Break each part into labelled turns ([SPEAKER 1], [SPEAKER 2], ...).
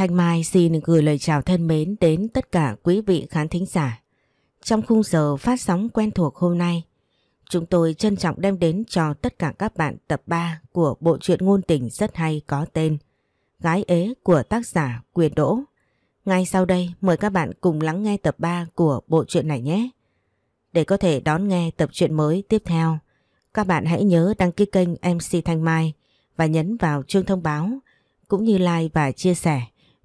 [SPEAKER 1] Thanh Mai xin gửi lời chào thân mến đến tất cả quý vị khán thính giả. Trong khung giờ phát sóng quen thuộc hôm nay, chúng tôi trân trọng đem đến cho tất cả các bạn tập 3 của bộ truyện ngôn tình rất hay có tên Gái ế của tác giả Quyền Đỗ. Ngay sau đây mời các bạn cùng lắng nghe tập 3 của bộ truyện này nhé. Để có thể đón nghe tập truyện mới tiếp theo, các bạn hãy nhớ đăng ký kênh MC Thanh Mai và nhấn vào chuông thông báo cũng như like và chia sẻ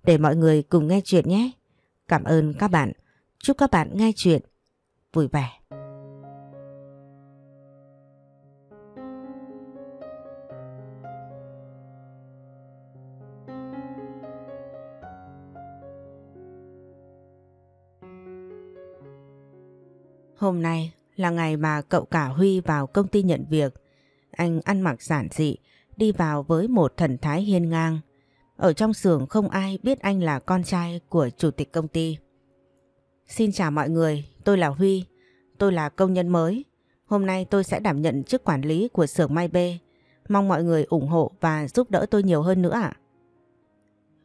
[SPEAKER 1] để mọi người cùng nghe chuyện nhé. Cảm ơn các bạn. Chúc các bạn nghe chuyện vui vẻ. Hôm nay là ngày mà cậu cả Huy vào công ty nhận việc. Anh ăn mặc giản dị, đi vào với một thần thái hiên ngang, ở trong xưởng không ai biết anh là con trai của chủ tịch công ty. Xin chào mọi người, tôi là Huy, tôi là công nhân mới. Hôm nay tôi sẽ đảm nhận chức quản lý của xưởng Mai B. Mong mọi người ủng hộ và giúp đỡ tôi nhiều hơn nữa ạ.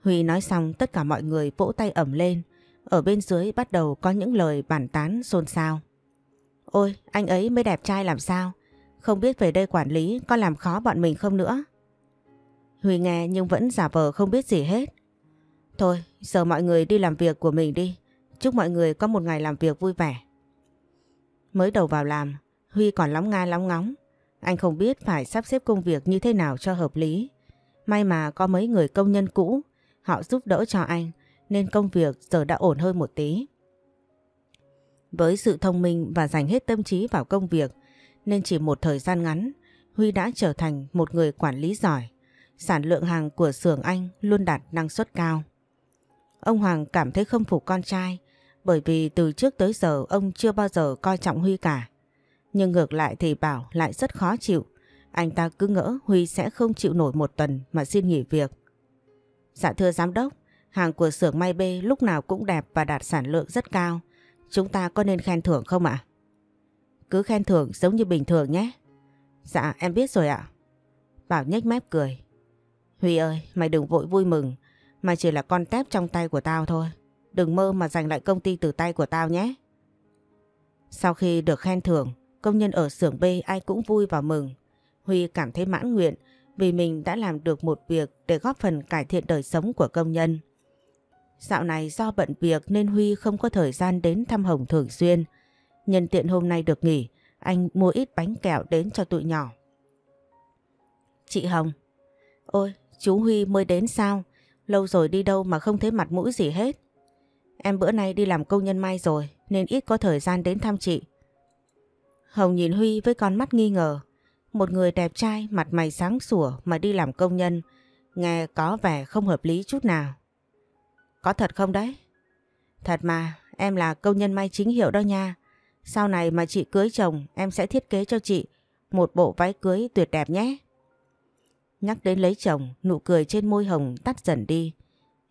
[SPEAKER 1] Huy nói xong tất cả mọi người vỗ tay ẩm lên. Ở bên dưới bắt đầu có những lời bàn tán xôn xao. Ôi, anh ấy mới đẹp trai làm sao? Không biết về đây quản lý có làm khó bọn mình không nữa? Huy nghe nhưng vẫn giả vờ không biết gì hết. Thôi, giờ mọi người đi làm việc của mình đi. Chúc mọi người có một ngày làm việc vui vẻ. Mới đầu vào làm, Huy còn lóng ngai lóng ngóng. Anh không biết phải sắp xếp công việc như thế nào cho hợp lý. May mà có mấy người công nhân cũ, họ giúp đỡ cho anh nên công việc giờ đã ổn hơn một tí. Với sự thông minh và dành hết tâm trí vào công việc nên chỉ một thời gian ngắn Huy đã trở thành một người quản lý giỏi sản lượng hàng của xưởng anh luôn đạt năng suất cao. Ông Hoàng cảm thấy không phục con trai bởi vì từ trước tới giờ ông chưa bao giờ coi trọng Huy cả. Nhưng ngược lại thì Bảo lại rất khó chịu. Anh ta cứ ngỡ Huy sẽ không chịu nổi một tuần mà xin nghỉ việc. Dạ thưa giám đốc, hàng của xưởng May B lúc nào cũng đẹp và đạt sản lượng rất cao. Chúng ta có nên khen thưởng không ạ? Cứ khen thưởng giống như bình thường nhé. Dạ em biết rồi ạ. Bảo nhếch mép cười. Huy ơi, mày đừng vội vui mừng, mày chỉ là con tép trong tay của tao thôi. Đừng mơ mà giành lại công ty từ tay của tao nhé. Sau khi được khen thưởng, công nhân ở xưởng B ai cũng vui và mừng. Huy cảm thấy mãn nguyện vì mình đã làm được một việc để góp phần cải thiện đời sống của công nhân. Dạo này do bận việc nên Huy không có thời gian đến thăm Hồng thường xuyên. Nhân tiện hôm nay được nghỉ, anh mua ít bánh kẹo đến cho tụi nhỏ. Chị Hồng, ôi chú Huy mới đến sao? Lâu rồi đi đâu mà không thấy mặt mũi gì hết. Em bữa nay đi làm công nhân may rồi nên ít có thời gian đến thăm chị. Hồng nhìn Huy với con mắt nghi ngờ. Một người đẹp trai mặt mày sáng sủa mà đi làm công nhân nghe có vẻ không hợp lý chút nào. Có thật không đấy? Thật mà, em là công nhân may chính hiệu đó nha. Sau này mà chị cưới chồng em sẽ thiết kế cho chị một bộ váy cưới tuyệt đẹp nhé. Nhắc đến lấy chồng, nụ cười trên môi hồng tắt dần đi.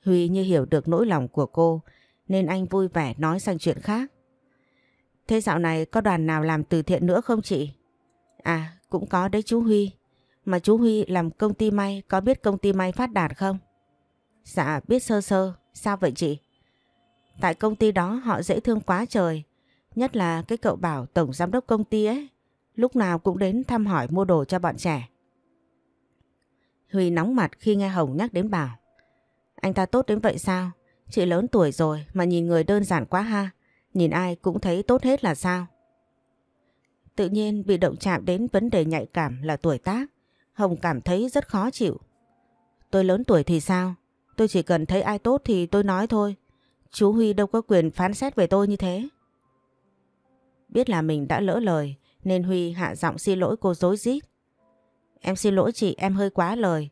[SPEAKER 1] Huy như hiểu được nỗi lòng của cô, nên anh vui vẻ nói sang chuyện khác. Thế dạo này có đoàn nào làm từ thiện nữa không chị? À, cũng có đấy chú Huy. Mà chú Huy làm công ty may, có biết công ty may phát đạt không? Dạ, biết sơ sơ. Sao vậy chị? Tại công ty đó họ dễ thương quá trời. Nhất là cái cậu bảo tổng giám đốc công ty ấy. Lúc nào cũng đến thăm hỏi mua đồ cho bọn trẻ. Huy nóng mặt khi nghe Hồng nhắc đến Bảo. Anh ta tốt đến vậy sao? Chị lớn tuổi rồi mà nhìn người đơn giản quá ha. Nhìn ai cũng thấy tốt hết là sao? Tự nhiên bị động chạm đến vấn đề nhạy cảm là tuổi tác. Hồng cảm thấy rất khó chịu. Tôi lớn tuổi thì sao? Tôi chỉ cần thấy ai tốt thì tôi nói thôi. Chú Huy đâu có quyền phán xét về tôi như thế. Biết là mình đã lỡ lời nên Huy hạ giọng xin lỗi cô dối rít Em xin lỗi chị, em hơi quá lời.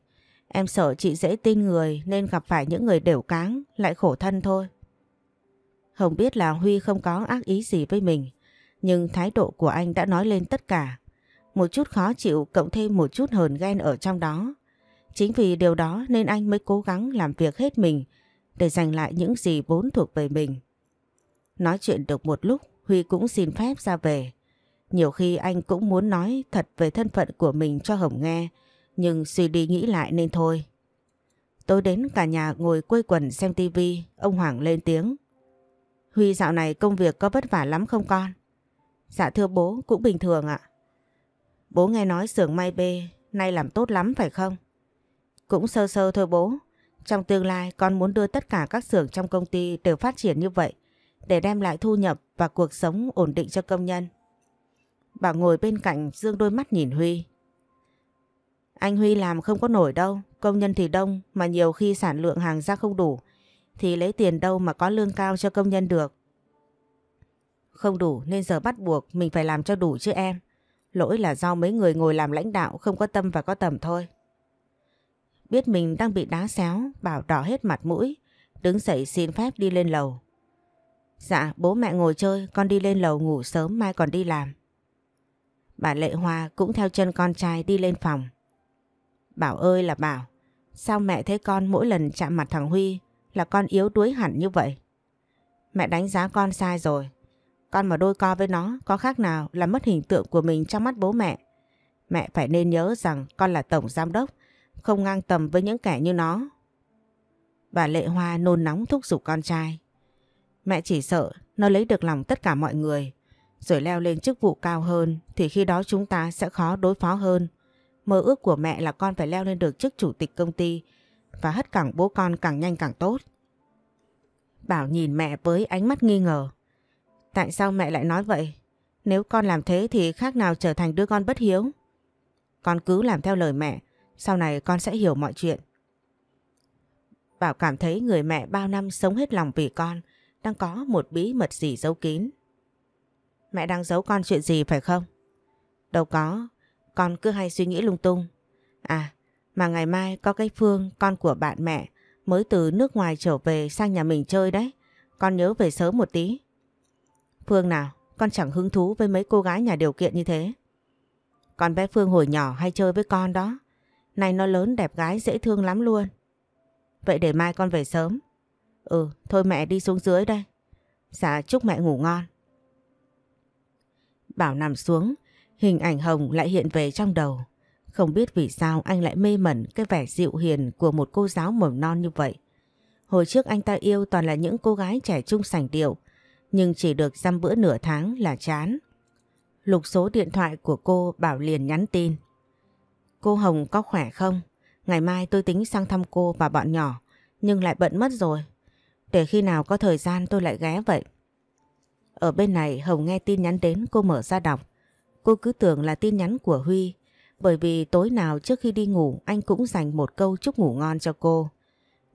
[SPEAKER 1] Em sợ chị dễ tin người nên gặp phải những người đều cáng, lại khổ thân thôi. Hồng biết là Huy không có ác ý gì với mình, nhưng thái độ của anh đã nói lên tất cả. Một chút khó chịu cộng thêm một chút hờn ghen ở trong đó. Chính vì điều đó nên anh mới cố gắng làm việc hết mình để giành lại những gì vốn thuộc về mình. Nói chuyện được một lúc, Huy cũng xin phép ra về. Nhiều khi anh cũng muốn nói thật về thân phận của mình cho Hồng nghe, nhưng suy đi nghĩ lại nên thôi. Tối đến cả nhà ngồi quây quần xem tivi, ông Hoàng lên tiếng. Huy dạo này công việc có vất vả lắm không con? Dạ thưa bố, cũng bình thường ạ. Bố nghe nói xưởng may bê, nay làm tốt lắm phải không? Cũng sơ sơ thôi bố. Trong tương lai con muốn đưa tất cả các xưởng trong công ty đều phát triển như vậy để đem lại thu nhập và cuộc sống ổn định cho công nhân. Bà ngồi bên cạnh dương đôi mắt nhìn Huy. Anh Huy làm không có nổi đâu, công nhân thì đông mà nhiều khi sản lượng hàng ra không đủ thì lấy tiền đâu mà có lương cao cho công nhân được. Không đủ nên giờ bắt buộc mình phải làm cho đủ chứ em. Lỗi là do mấy người ngồi làm lãnh đạo không có tâm và có tầm thôi. Biết mình đang bị đá xéo, bảo đỏ hết mặt mũi, đứng dậy xin phép đi lên lầu. Dạ, bố mẹ ngồi chơi, con đi lên lầu ngủ sớm mai còn đi làm. Bà Lệ Hoa cũng theo chân con trai đi lên phòng. Bảo ơi là Bảo, sao mẹ thấy con mỗi lần chạm mặt thằng Huy là con yếu đuối hẳn như vậy? Mẹ đánh giá con sai rồi. Con mà đôi co với nó có khác nào là mất hình tượng của mình trong mắt bố mẹ. Mẹ phải nên nhớ rằng con là tổng giám đốc, không ngang tầm với những kẻ như nó. Bà Lệ Hoa nôn nóng thúc giục con trai. Mẹ chỉ sợ nó lấy được lòng tất cả mọi người rồi leo lên chức vụ cao hơn thì khi đó chúng ta sẽ khó đối phó hơn. Mơ ước của mẹ là con phải leo lên được chức chủ tịch công ty và hất cẳng bố con càng nhanh càng tốt. Bảo nhìn mẹ với ánh mắt nghi ngờ. Tại sao mẹ lại nói vậy? Nếu con làm thế thì khác nào trở thành đứa con bất hiếu. Con cứ làm theo lời mẹ, sau này con sẽ hiểu mọi chuyện. Bảo cảm thấy người mẹ bao năm sống hết lòng vì con đang có một bí mật gì giấu kín. Mẹ đang giấu con chuyện gì phải không? Đâu có, con cứ hay suy nghĩ lung tung. À, mà ngày mai có cái Phương, con của bạn mẹ, mới từ nước ngoài trở về sang nhà mình chơi đấy. Con nhớ về sớm một tí. Phương nào, con chẳng hứng thú với mấy cô gái nhà điều kiện như thế. Con bé Phương hồi nhỏ hay chơi với con đó. Này nó lớn đẹp gái dễ thương lắm luôn. Vậy để mai con về sớm. Ừ, thôi mẹ đi xuống dưới đây. Dạ, chúc mẹ ngủ ngon. Bảo nằm xuống, hình ảnh Hồng lại hiện về trong đầu. Không biết vì sao anh lại mê mẩn cái vẻ dịu hiền của một cô giáo mầm non như vậy. Hồi trước anh ta yêu toàn là những cô gái trẻ trung sành điệu, nhưng chỉ được dăm bữa nửa tháng là chán. Lục số điện thoại của cô Bảo liền nhắn tin. Cô Hồng có khỏe không? Ngày mai tôi tính sang thăm cô và bọn nhỏ, nhưng lại bận mất rồi. Để khi nào có thời gian tôi lại ghé vậy. Ở bên này Hồng nghe tin nhắn đến cô mở ra đọc. Cô cứ tưởng là tin nhắn của Huy, bởi vì tối nào trước khi đi ngủ anh cũng dành một câu chúc ngủ ngon cho cô.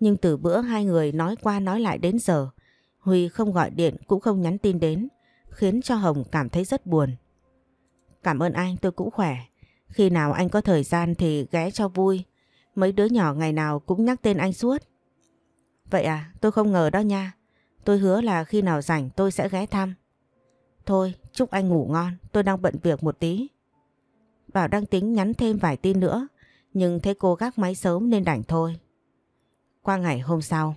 [SPEAKER 1] Nhưng từ bữa hai người nói qua nói lại đến giờ, Huy không gọi điện cũng không nhắn tin đến, khiến cho Hồng cảm thấy rất buồn. Cảm ơn anh tôi cũng khỏe, khi nào anh có thời gian thì ghé cho vui, mấy đứa nhỏ ngày nào cũng nhắc tên anh suốt. Vậy à, tôi không ngờ đó nha. Tôi hứa là khi nào rảnh tôi sẽ ghé thăm. Thôi, chúc anh ngủ ngon, tôi đang bận việc một tí. Bảo đang tính nhắn thêm vài tin nữa, nhưng thấy cô gác máy sớm nên đành thôi. Qua ngày hôm sau.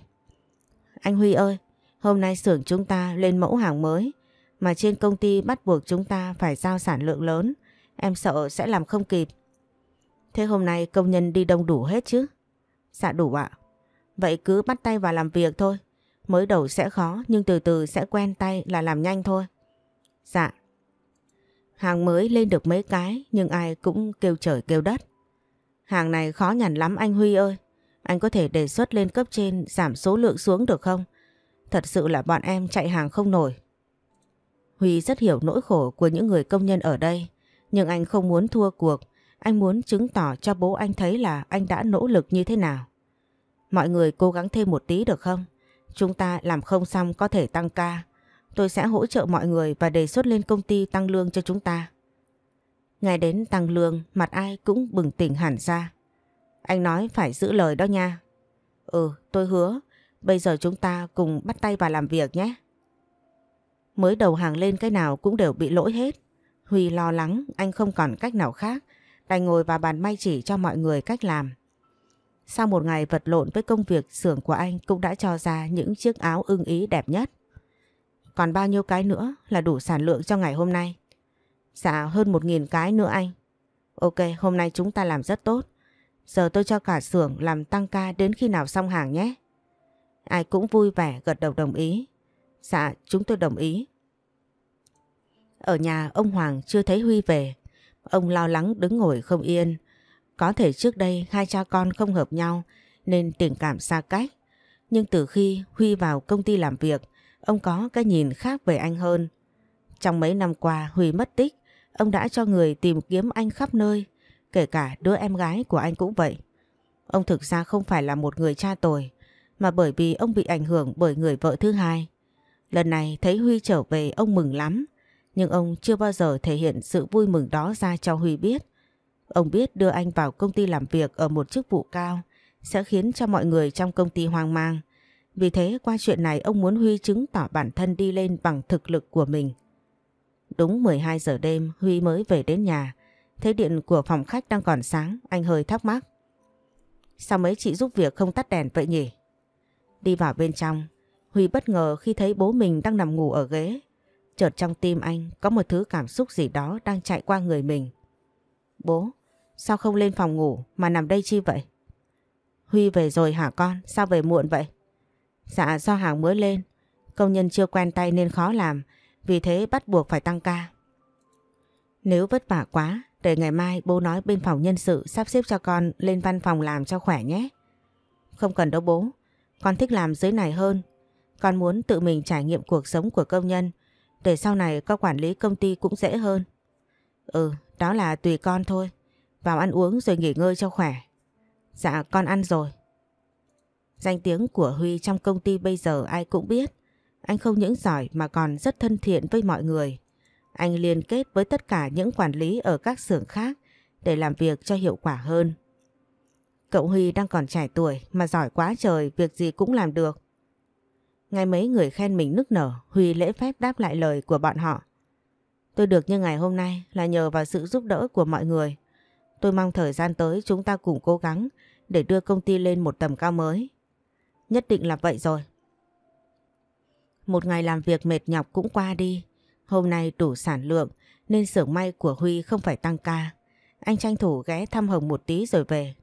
[SPEAKER 1] Anh Huy ơi, hôm nay xưởng chúng ta lên mẫu hàng mới, mà trên công ty bắt buộc chúng ta phải giao sản lượng lớn, em sợ sẽ làm không kịp. Thế hôm nay công nhân đi đông đủ hết chứ? Dạ đủ ạ. Vậy cứ bắt tay vào làm việc thôi, Mới đầu sẽ khó nhưng từ từ sẽ quen tay là làm nhanh thôi. Dạ. Hàng mới lên được mấy cái nhưng ai cũng kêu trời kêu đất. Hàng này khó nhằn lắm anh Huy ơi. Anh có thể đề xuất lên cấp trên giảm số lượng xuống được không? Thật sự là bọn em chạy hàng không nổi. Huy rất hiểu nỗi khổ của những người công nhân ở đây. Nhưng anh không muốn thua cuộc. Anh muốn chứng tỏ cho bố anh thấy là anh đã nỗ lực như thế nào. Mọi người cố gắng thêm một tí được không? Chúng ta làm không xong có thể tăng ca. Tôi sẽ hỗ trợ mọi người và đề xuất lên công ty tăng lương cho chúng ta. Nghe đến tăng lương mặt ai cũng bừng tỉnh hẳn ra. Anh nói phải giữ lời đó nha. Ừ tôi hứa bây giờ chúng ta cùng bắt tay vào làm việc nhé. Mới đầu hàng lên cái nào cũng đều bị lỗi hết. Huy lo lắng anh không còn cách nào khác đành ngồi vào bàn may chỉ cho mọi người cách làm. Sau một ngày vật lộn với công việc xưởng của anh cũng đã cho ra những chiếc áo ưng ý đẹp nhất. Còn bao nhiêu cái nữa là đủ sản lượng cho ngày hôm nay? Dạ hơn một nghìn cái nữa anh. Ok hôm nay chúng ta làm rất tốt. Giờ tôi cho cả xưởng làm tăng ca đến khi nào xong hàng nhé. Ai cũng vui vẻ gật đầu đồng ý. Dạ chúng tôi đồng ý. Ở nhà ông Hoàng chưa thấy Huy về. Ông lo lắng đứng ngồi không yên. Có thể trước đây hai cha con không hợp nhau nên tình cảm xa cách. Nhưng từ khi Huy vào công ty làm việc, ông có cái nhìn khác về anh hơn. Trong mấy năm qua Huy mất tích, ông đã cho người tìm kiếm anh khắp nơi, kể cả đứa em gái của anh cũng vậy. Ông thực ra không phải là một người cha tồi, mà bởi vì ông bị ảnh hưởng bởi người vợ thứ hai. Lần này thấy Huy trở về ông mừng lắm, nhưng ông chưa bao giờ thể hiện sự vui mừng đó ra cho Huy biết. Ông biết đưa anh vào công ty làm việc ở một chức vụ cao sẽ khiến cho mọi người trong công ty hoang mang. Vì thế qua chuyện này ông muốn Huy chứng tỏ bản thân đi lên bằng thực lực của mình. Đúng 12 giờ đêm Huy mới về đến nhà. Thấy điện của phòng khách đang còn sáng, anh hơi thắc mắc. Sao mấy chị giúp việc không tắt đèn vậy nhỉ? Đi vào bên trong, Huy bất ngờ khi thấy bố mình đang nằm ngủ ở ghế. Chợt trong tim anh có một thứ cảm xúc gì đó đang chạy qua người mình. Bố, Sao không lên phòng ngủ mà nằm đây chi vậy? Huy về rồi hả con? Sao về muộn vậy? Dạ do hàng mới lên, công nhân chưa quen tay nên khó làm, vì thế bắt buộc phải tăng ca. Nếu vất vả quá, để ngày mai bố nói bên phòng nhân sự sắp xếp cho con lên văn phòng làm cho khỏe nhé. Không cần đâu bố, con thích làm dưới này hơn. Con muốn tự mình trải nghiệm cuộc sống của công nhân, để sau này có quản lý công ty cũng dễ hơn. Ừ, đó là tùy con thôi. Vào ăn uống rồi nghỉ ngơi cho khỏe. Dạ con ăn rồi. Danh tiếng của Huy trong công ty bây giờ ai cũng biết. Anh không những giỏi mà còn rất thân thiện với mọi người. Anh liên kết với tất cả những quản lý ở các xưởng khác để làm việc cho hiệu quả hơn. Cậu Huy đang còn trẻ tuổi mà giỏi quá trời, việc gì cũng làm được. Ngay mấy người khen mình nức nở, Huy lễ phép đáp lại lời của bọn họ. Tôi được như ngày hôm nay là nhờ vào sự giúp đỡ của mọi người. Tôi mong thời gian tới chúng ta cùng cố gắng để đưa công ty lên một tầm cao mới. Nhất định là vậy rồi. Một ngày làm việc mệt nhọc cũng qua đi. Hôm nay đủ sản lượng nên xưởng may của Huy không phải tăng ca. Anh tranh thủ ghé thăm Hồng một tí rồi về.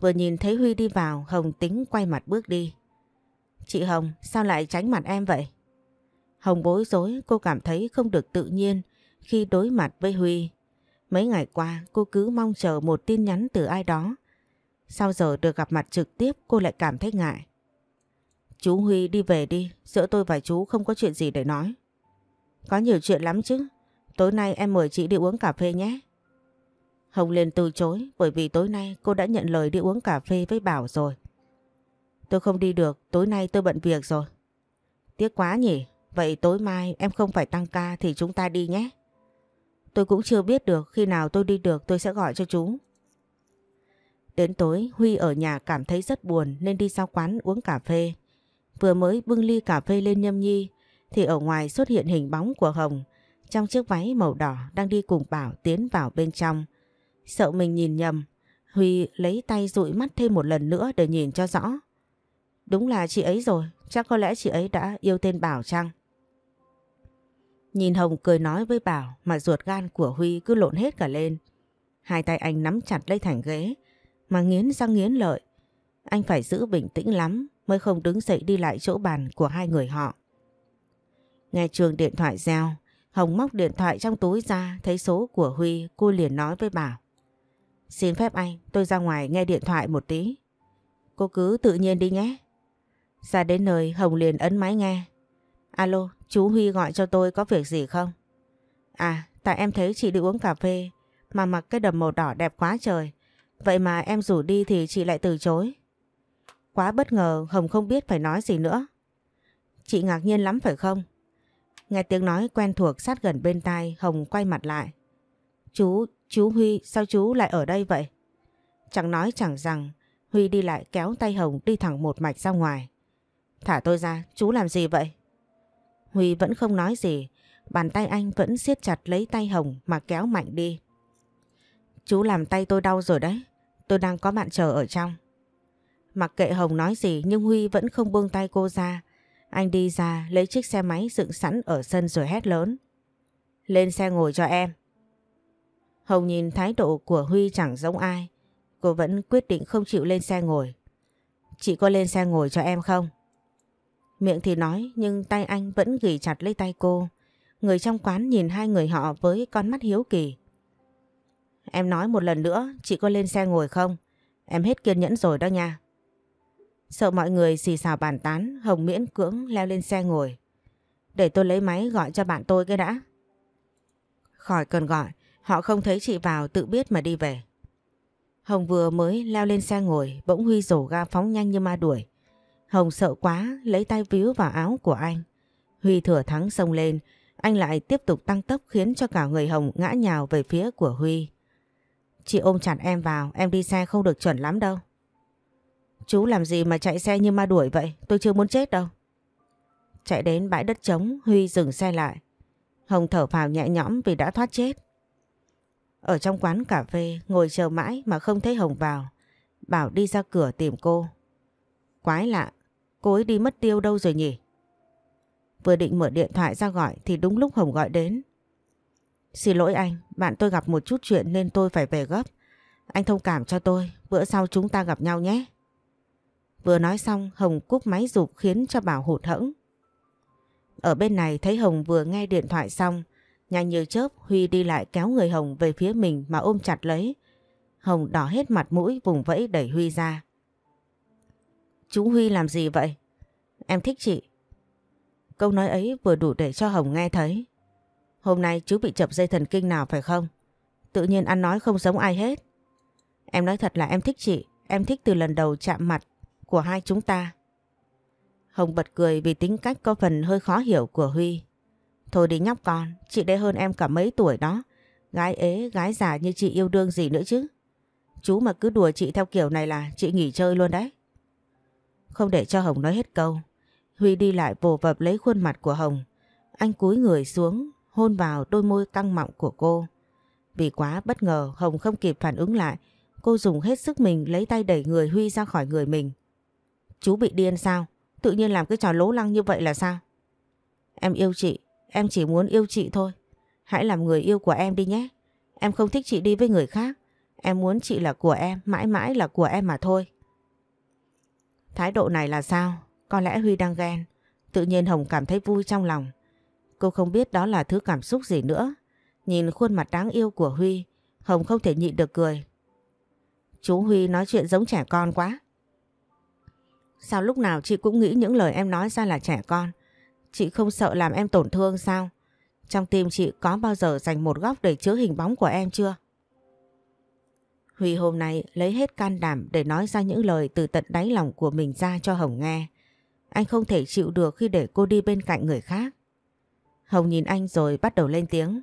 [SPEAKER 1] Vừa nhìn thấy Huy đi vào, Hồng tính quay mặt bước đi. Chị Hồng, sao lại tránh mặt em vậy? Hồng bối rối, cô cảm thấy không được tự nhiên khi đối mặt với Huy. Mấy ngày qua cô cứ mong chờ một tin nhắn từ ai đó. Sau giờ được gặp mặt trực tiếp cô lại cảm thấy ngại. Chú Huy đi về đi, giữa tôi và chú không có chuyện gì để nói. Có nhiều chuyện lắm chứ, tối nay em mời chị đi uống cà phê nhé. Hồng liền từ chối bởi vì tối nay cô đã nhận lời đi uống cà phê với Bảo rồi. Tôi không đi được, tối nay tôi bận việc rồi. Tiếc quá nhỉ, vậy tối mai em không phải tăng ca thì chúng ta đi nhé. Tôi cũng chưa biết được khi nào tôi đi được tôi sẽ gọi cho chú. Đến tối Huy ở nhà cảm thấy rất buồn nên đi ra quán uống cà phê. Vừa mới bưng ly cà phê lên nhâm nhi thì ở ngoài xuất hiện hình bóng của Hồng trong chiếc váy màu đỏ đang đi cùng Bảo tiến vào bên trong. Sợ mình nhìn nhầm, Huy lấy tay dụi mắt thêm một lần nữa để nhìn cho rõ. Đúng là chị ấy rồi, chắc có lẽ chị ấy đã yêu tên Bảo chăng? Nhìn Hồng cười nói với Bảo mà ruột gan của Huy cứ lộn hết cả lên. Hai tay anh nắm chặt lấy thành ghế mà nghiến răng nghiến lợi. Anh phải giữ bình tĩnh lắm mới không đứng dậy đi lại chỗ bàn của hai người họ. Nghe trường điện thoại reo, Hồng móc điện thoại trong túi ra thấy số của Huy cô liền nói với Bảo. Xin phép anh, tôi ra ngoài nghe điện thoại một tí. Cô cứ tự nhiên đi nhé. Ra đến nơi Hồng liền ấn máy nghe. Alo, Chú Huy gọi cho tôi có việc gì không? À, tại em thấy chị đi uống cà phê mà mặc cái đầm màu đỏ đẹp quá trời. Vậy mà em rủ đi thì chị lại từ chối. Quá bất ngờ Hồng không biết phải nói gì nữa. Chị ngạc nhiên lắm phải không? Nghe tiếng nói quen thuộc sát gần bên tai Hồng quay mặt lại. Chú, chú Huy sao chú lại ở đây vậy? Chẳng nói chẳng rằng Huy đi lại kéo tay Hồng đi thẳng một mạch ra ngoài. Thả tôi ra, chú làm gì vậy? Huy vẫn không nói gì, bàn tay anh vẫn siết chặt lấy tay Hồng mà kéo mạnh đi. Chú làm tay tôi đau rồi đấy, tôi đang có bạn chờ ở trong. Mặc kệ Hồng nói gì nhưng Huy vẫn không buông tay cô ra. Anh đi ra lấy chiếc xe máy dựng sẵn ở sân rồi hét lớn. Lên xe ngồi cho em. Hồng nhìn thái độ của Huy chẳng giống ai. Cô vẫn quyết định không chịu lên xe ngồi. Chị có lên xe ngồi cho em không? Miệng thì nói nhưng tay anh vẫn gỉ chặt lấy tay cô. Người trong quán nhìn hai người họ với con mắt hiếu kỳ. Em nói một lần nữa, chị có lên xe ngồi không? Em hết kiên nhẫn rồi đó nha. Sợ mọi người xì xào bàn tán, Hồng Miễn cưỡng leo lên xe ngồi. Để tôi lấy máy gọi cho bạn tôi cái đã. Khỏi cần gọi, họ không thấy chị vào tự biết mà đi về. Hồng vừa mới leo lên xe ngồi, bỗng Huy rổ ga phóng nhanh như ma đuổi. Hồng sợ quá lấy tay víu vào áo của anh. Huy thừa thắng xông lên, anh lại tiếp tục tăng tốc khiến cho cả người Hồng ngã nhào về phía của Huy. Chị ôm chặt em vào, em đi xe không được chuẩn lắm đâu. Chú làm gì mà chạy xe như ma đuổi vậy, tôi chưa muốn chết đâu. Chạy đến bãi đất trống, Huy dừng xe lại. Hồng thở phào nhẹ nhõm vì đã thoát chết. Ở trong quán cà phê, ngồi chờ mãi mà không thấy Hồng vào. Bảo đi ra cửa tìm cô. Quái lạ, Cô ấy đi mất tiêu đâu rồi nhỉ? Vừa định mở điện thoại ra gọi thì đúng lúc Hồng gọi đến. Xin lỗi anh, bạn tôi gặp một chút chuyện nên tôi phải về gấp. Anh thông cảm cho tôi, bữa sau chúng ta gặp nhau nhé. Vừa nói xong Hồng cúp máy dục khiến cho Bảo hụt hẫng. Ở bên này thấy Hồng vừa nghe điện thoại xong, nhanh như chớp Huy đi lại kéo người Hồng về phía mình mà ôm chặt lấy. Hồng đỏ hết mặt mũi vùng vẫy đẩy Huy ra. Chú Huy làm gì vậy? Em thích chị. Câu nói ấy vừa đủ để cho Hồng nghe thấy. Hôm nay chú bị chập dây thần kinh nào phải không? Tự nhiên ăn nói không giống ai hết. Em nói thật là em thích chị. Em thích từ lần đầu chạm mặt của hai chúng ta. Hồng bật cười vì tính cách có phần hơi khó hiểu của Huy. Thôi đi nhóc con, chị đây hơn em cả mấy tuổi đó. Gái ế, gái già như chị yêu đương gì nữa chứ. Chú mà cứ đùa chị theo kiểu này là chị nghỉ chơi luôn đấy. Không để cho Hồng nói hết câu, Huy đi lại vồ vập lấy khuôn mặt của Hồng. Anh cúi người xuống, hôn vào đôi môi căng mọng của cô. Vì quá bất ngờ, Hồng không kịp phản ứng lại. Cô dùng hết sức mình lấy tay đẩy người Huy ra khỏi người mình. Chú bị điên sao? Tự nhiên làm cái trò lố lăng như vậy là sao? Em yêu chị, em chỉ muốn yêu chị thôi. Hãy làm người yêu của em đi nhé. Em không thích chị đi với người khác. Em muốn chị là của em, mãi mãi là của em mà thôi. Thái độ này là sao? Có lẽ Huy đang ghen. Tự nhiên Hồng cảm thấy vui trong lòng. Cô không biết đó là thứ cảm xúc gì nữa. Nhìn khuôn mặt đáng yêu của Huy, Hồng không thể nhịn được cười. Chú Huy nói chuyện giống trẻ con quá. Sao lúc nào chị cũng nghĩ những lời em nói ra là trẻ con? Chị không sợ làm em tổn thương sao? Trong tim chị có bao giờ dành một góc để chứa hình bóng của em chưa? Huy hôm nay lấy hết can đảm để nói ra những lời từ tận đáy lòng của mình ra cho Hồng nghe. Anh không thể chịu được khi để cô đi bên cạnh người khác. Hồng nhìn anh rồi bắt đầu lên tiếng.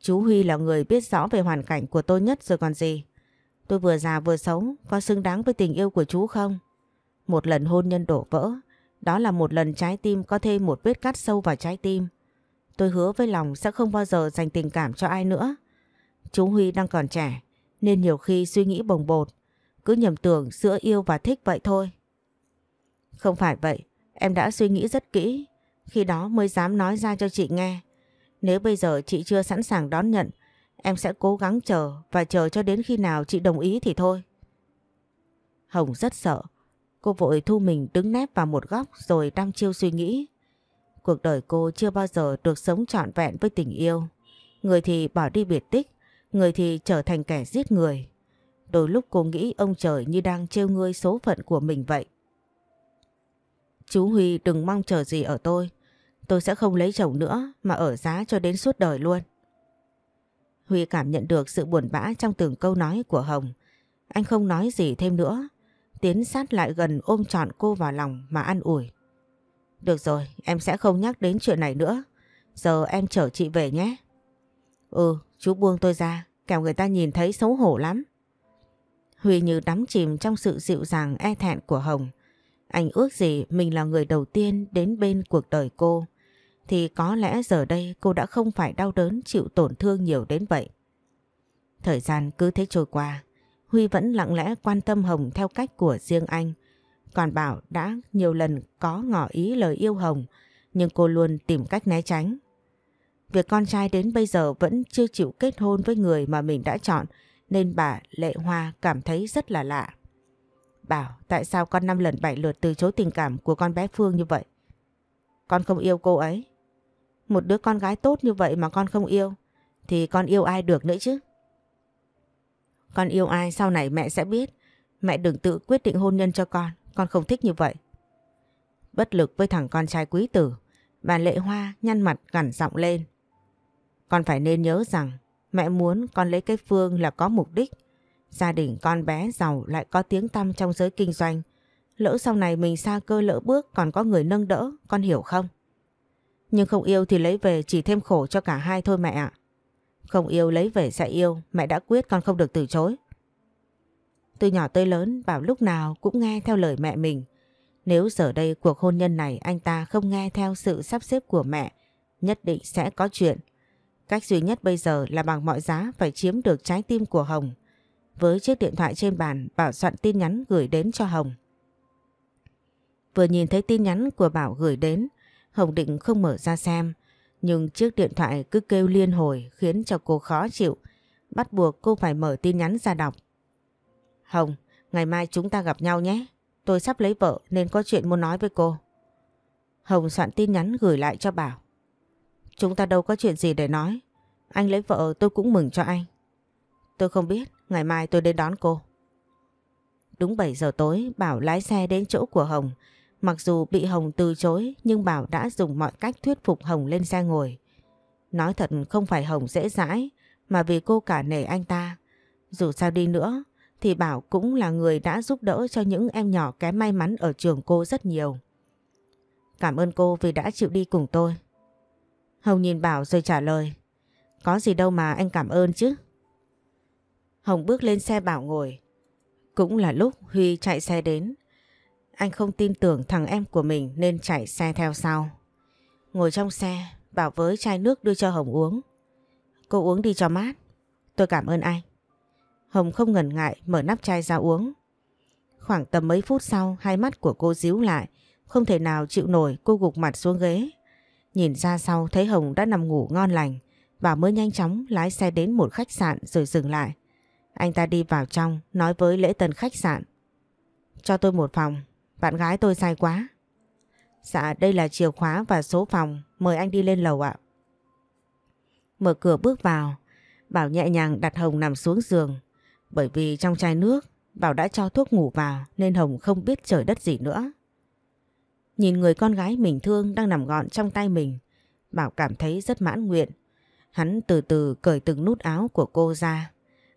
[SPEAKER 1] Chú Huy là người biết rõ về hoàn cảnh của tôi nhất rồi còn gì. Tôi vừa già vừa xấu, có xứng đáng với tình yêu của chú không? Một lần hôn nhân đổ vỡ, đó là một lần trái tim có thêm một vết cắt sâu vào trái tim. Tôi hứa với lòng sẽ không bao giờ dành tình cảm cho ai nữa. Chú Huy đang còn trẻ, nên nhiều khi suy nghĩ bồng bột, cứ nhầm tưởng giữa yêu và thích vậy thôi. Không phải vậy, em đã suy nghĩ rất kỹ, khi đó mới dám nói ra cho chị nghe. Nếu bây giờ chị chưa sẵn sàng đón nhận, em sẽ cố gắng chờ và chờ cho đến khi nào chị đồng ý thì thôi. Hồng rất sợ, cô vội thu mình đứng nép vào một góc rồi đăm chiêu suy nghĩ. Cuộc đời cô chưa bao giờ được sống trọn vẹn với tình yêu. Người thì bỏ đi biệt tích, người thì trở thành kẻ giết người. Đôi lúc cô nghĩ ông trời như đang trêu ngươi số phận của mình vậy. Chú Huy đừng mong chờ gì ở tôi. Tôi sẽ không lấy chồng nữa mà ở giá cho đến suốt đời luôn. Huy cảm nhận được sự buồn bã trong từng câu nói của Hồng. Anh không nói gì thêm nữa. Tiến sát lại gần ôm trọn cô vào lòng mà ăn ủi. Được rồi, em sẽ không nhắc đến chuyện này nữa. Giờ em chở chị về nhé. Ừ, Chú buông tôi ra, kẻo người ta nhìn thấy xấu hổ lắm. Huy như đắm chìm trong sự dịu dàng e thẹn của Hồng. Anh ước gì mình là người đầu tiên đến bên cuộc đời cô. Thì có lẽ giờ đây cô đã không phải đau đớn chịu tổn thương nhiều đến vậy. Thời gian cứ thế trôi qua, Huy vẫn lặng lẽ quan tâm Hồng theo cách của riêng anh. Còn Bảo đã nhiều lần có ngỏ ý lời yêu Hồng, nhưng cô luôn tìm cách né tránh Việc con trai đến bây giờ vẫn chưa chịu kết hôn với người mà mình đã chọn nên bà Lệ Hoa cảm thấy rất là lạ. Bảo tại sao con năm lần bảy lượt từ chối tình cảm của con bé Phương như vậy? Con không yêu cô ấy. Một đứa con gái tốt như vậy mà con không yêu thì con yêu ai được nữa chứ? Con yêu ai sau này mẹ sẽ biết. Mẹ đừng tự quyết định hôn nhân cho con, con không thích như vậy. Bất lực với thằng con trai quý tử, bà Lệ Hoa nhăn mặt gằn giọng lên. Con phải nên nhớ rằng mẹ muốn con lấy cái Phương là có mục đích. Gia đình con bé giàu lại có tiếng tăm trong giới kinh doanh. Lỡ sau này mình xa cơ lỡ bước còn có người nâng đỡ, con hiểu không? Nhưng không yêu thì lấy về chỉ thêm khổ cho cả hai thôi mẹ ạ. Không yêu lấy về sẽ yêu, mẹ đã quyết con không được từ chối. Từ nhỏ tới lớn bảo lúc nào cũng nghe theo lời mẹ mình. Nếu giờ đây cuộc hôn nhân này anh ta không nghe theo sự sắp xếp của mẹ, nhất định sẽ có chuyện. Cách duy nhất bây giờ là bằng mọi giá phải chiếm được trái tim của Hồng. Với chiếc điện thoại trên bàn, Bảo soạn tin nhắn gửi đến cho Hồng. Vừa nhìn thấy tin nhắn của Bảo gửi đến, Hồng định không mở ra xem. Nhưng chiếc điện thoại cứ kêu liên hồi khiến cho cô khó chịu, bắt buộc cô phải mở tin nhắn ra đọc. Hồng, ngày mai chúng ta gặp nhau nhé. Tôi sắp lấy vợ nên có chuyện muốn nói với cô. Hồng soạn tin nhắn gửi lại cho Bảo. Chúng ta đâu có chuyện gì để nói. Anh lấy vợ tôi cũng mừng cho anh. Tôi không biết, ngày mai tôi đến đón cô. Đúng 7 giờ tối, Bảo lái xe đến chỗ của Hồng. Mặc dù bị Hồng từ chối nhưng Bảo đã dùng mọi cách thuyết phục Hồng lên xe ngồi. Nói thật không phải Hồng dễ dãi mà vì cô cả nể anh ta. Dù sao đi nữa thì Bảo cũng là người đã giúp đỡ cho những em nhỏ kém may mắn ở trường cô rất nhiều. Cảm ơn cô vì đã chịu đi cùng tôi. Hồng nhìn Bảo rồi trả lời. Có gì đâu mà anh cảm ơn chứ. Hồng bước lên xe Bảo ngồi. Cũng là lúc Huy chạy xe đến. Anh không tin tưởng thằng em của mình nên chạy xe theo sau. Ngồi trong xe, Bảo với chai nước đưa cho Hồng uống. Cô uống đi cho mát. Tôi cảm ơn anh. Hồng không ngần ngại mở nắp chai ra uống. Khoảng tầm mấy phút sau, hai mắt của cô díu lại. Không thể nào chịu nổi cô gục mặt xuống ghế. Nhìn ra sau thấy Hồng đã nằm ngủ ngon lành và mới nhanh chóng lái xe đến một khách sạn rồi dừng lại. Anh ta đi vào trong nói với lễ tân khách sạn. Cho tôi một phòng, bạn gái tôi sai quá. Dạ đây là chìa khóa và số phòng, mời anh đi lên lầu ạ. Mở cửa bước vào, Bảo nhẹ nhàng đặt Hồng nằm xuống giường. Bởi vì trong chai nước, Bảo đã cho thuốc ngủ vào nên Hồng không biết trời đất gì nữa. Nhìn người con gái mình thương đang nằm gọn trong tay mình, Bảo cảm thấy rất mãn nguyện. Hắn từ từ cởi từng nút áo của cô ra.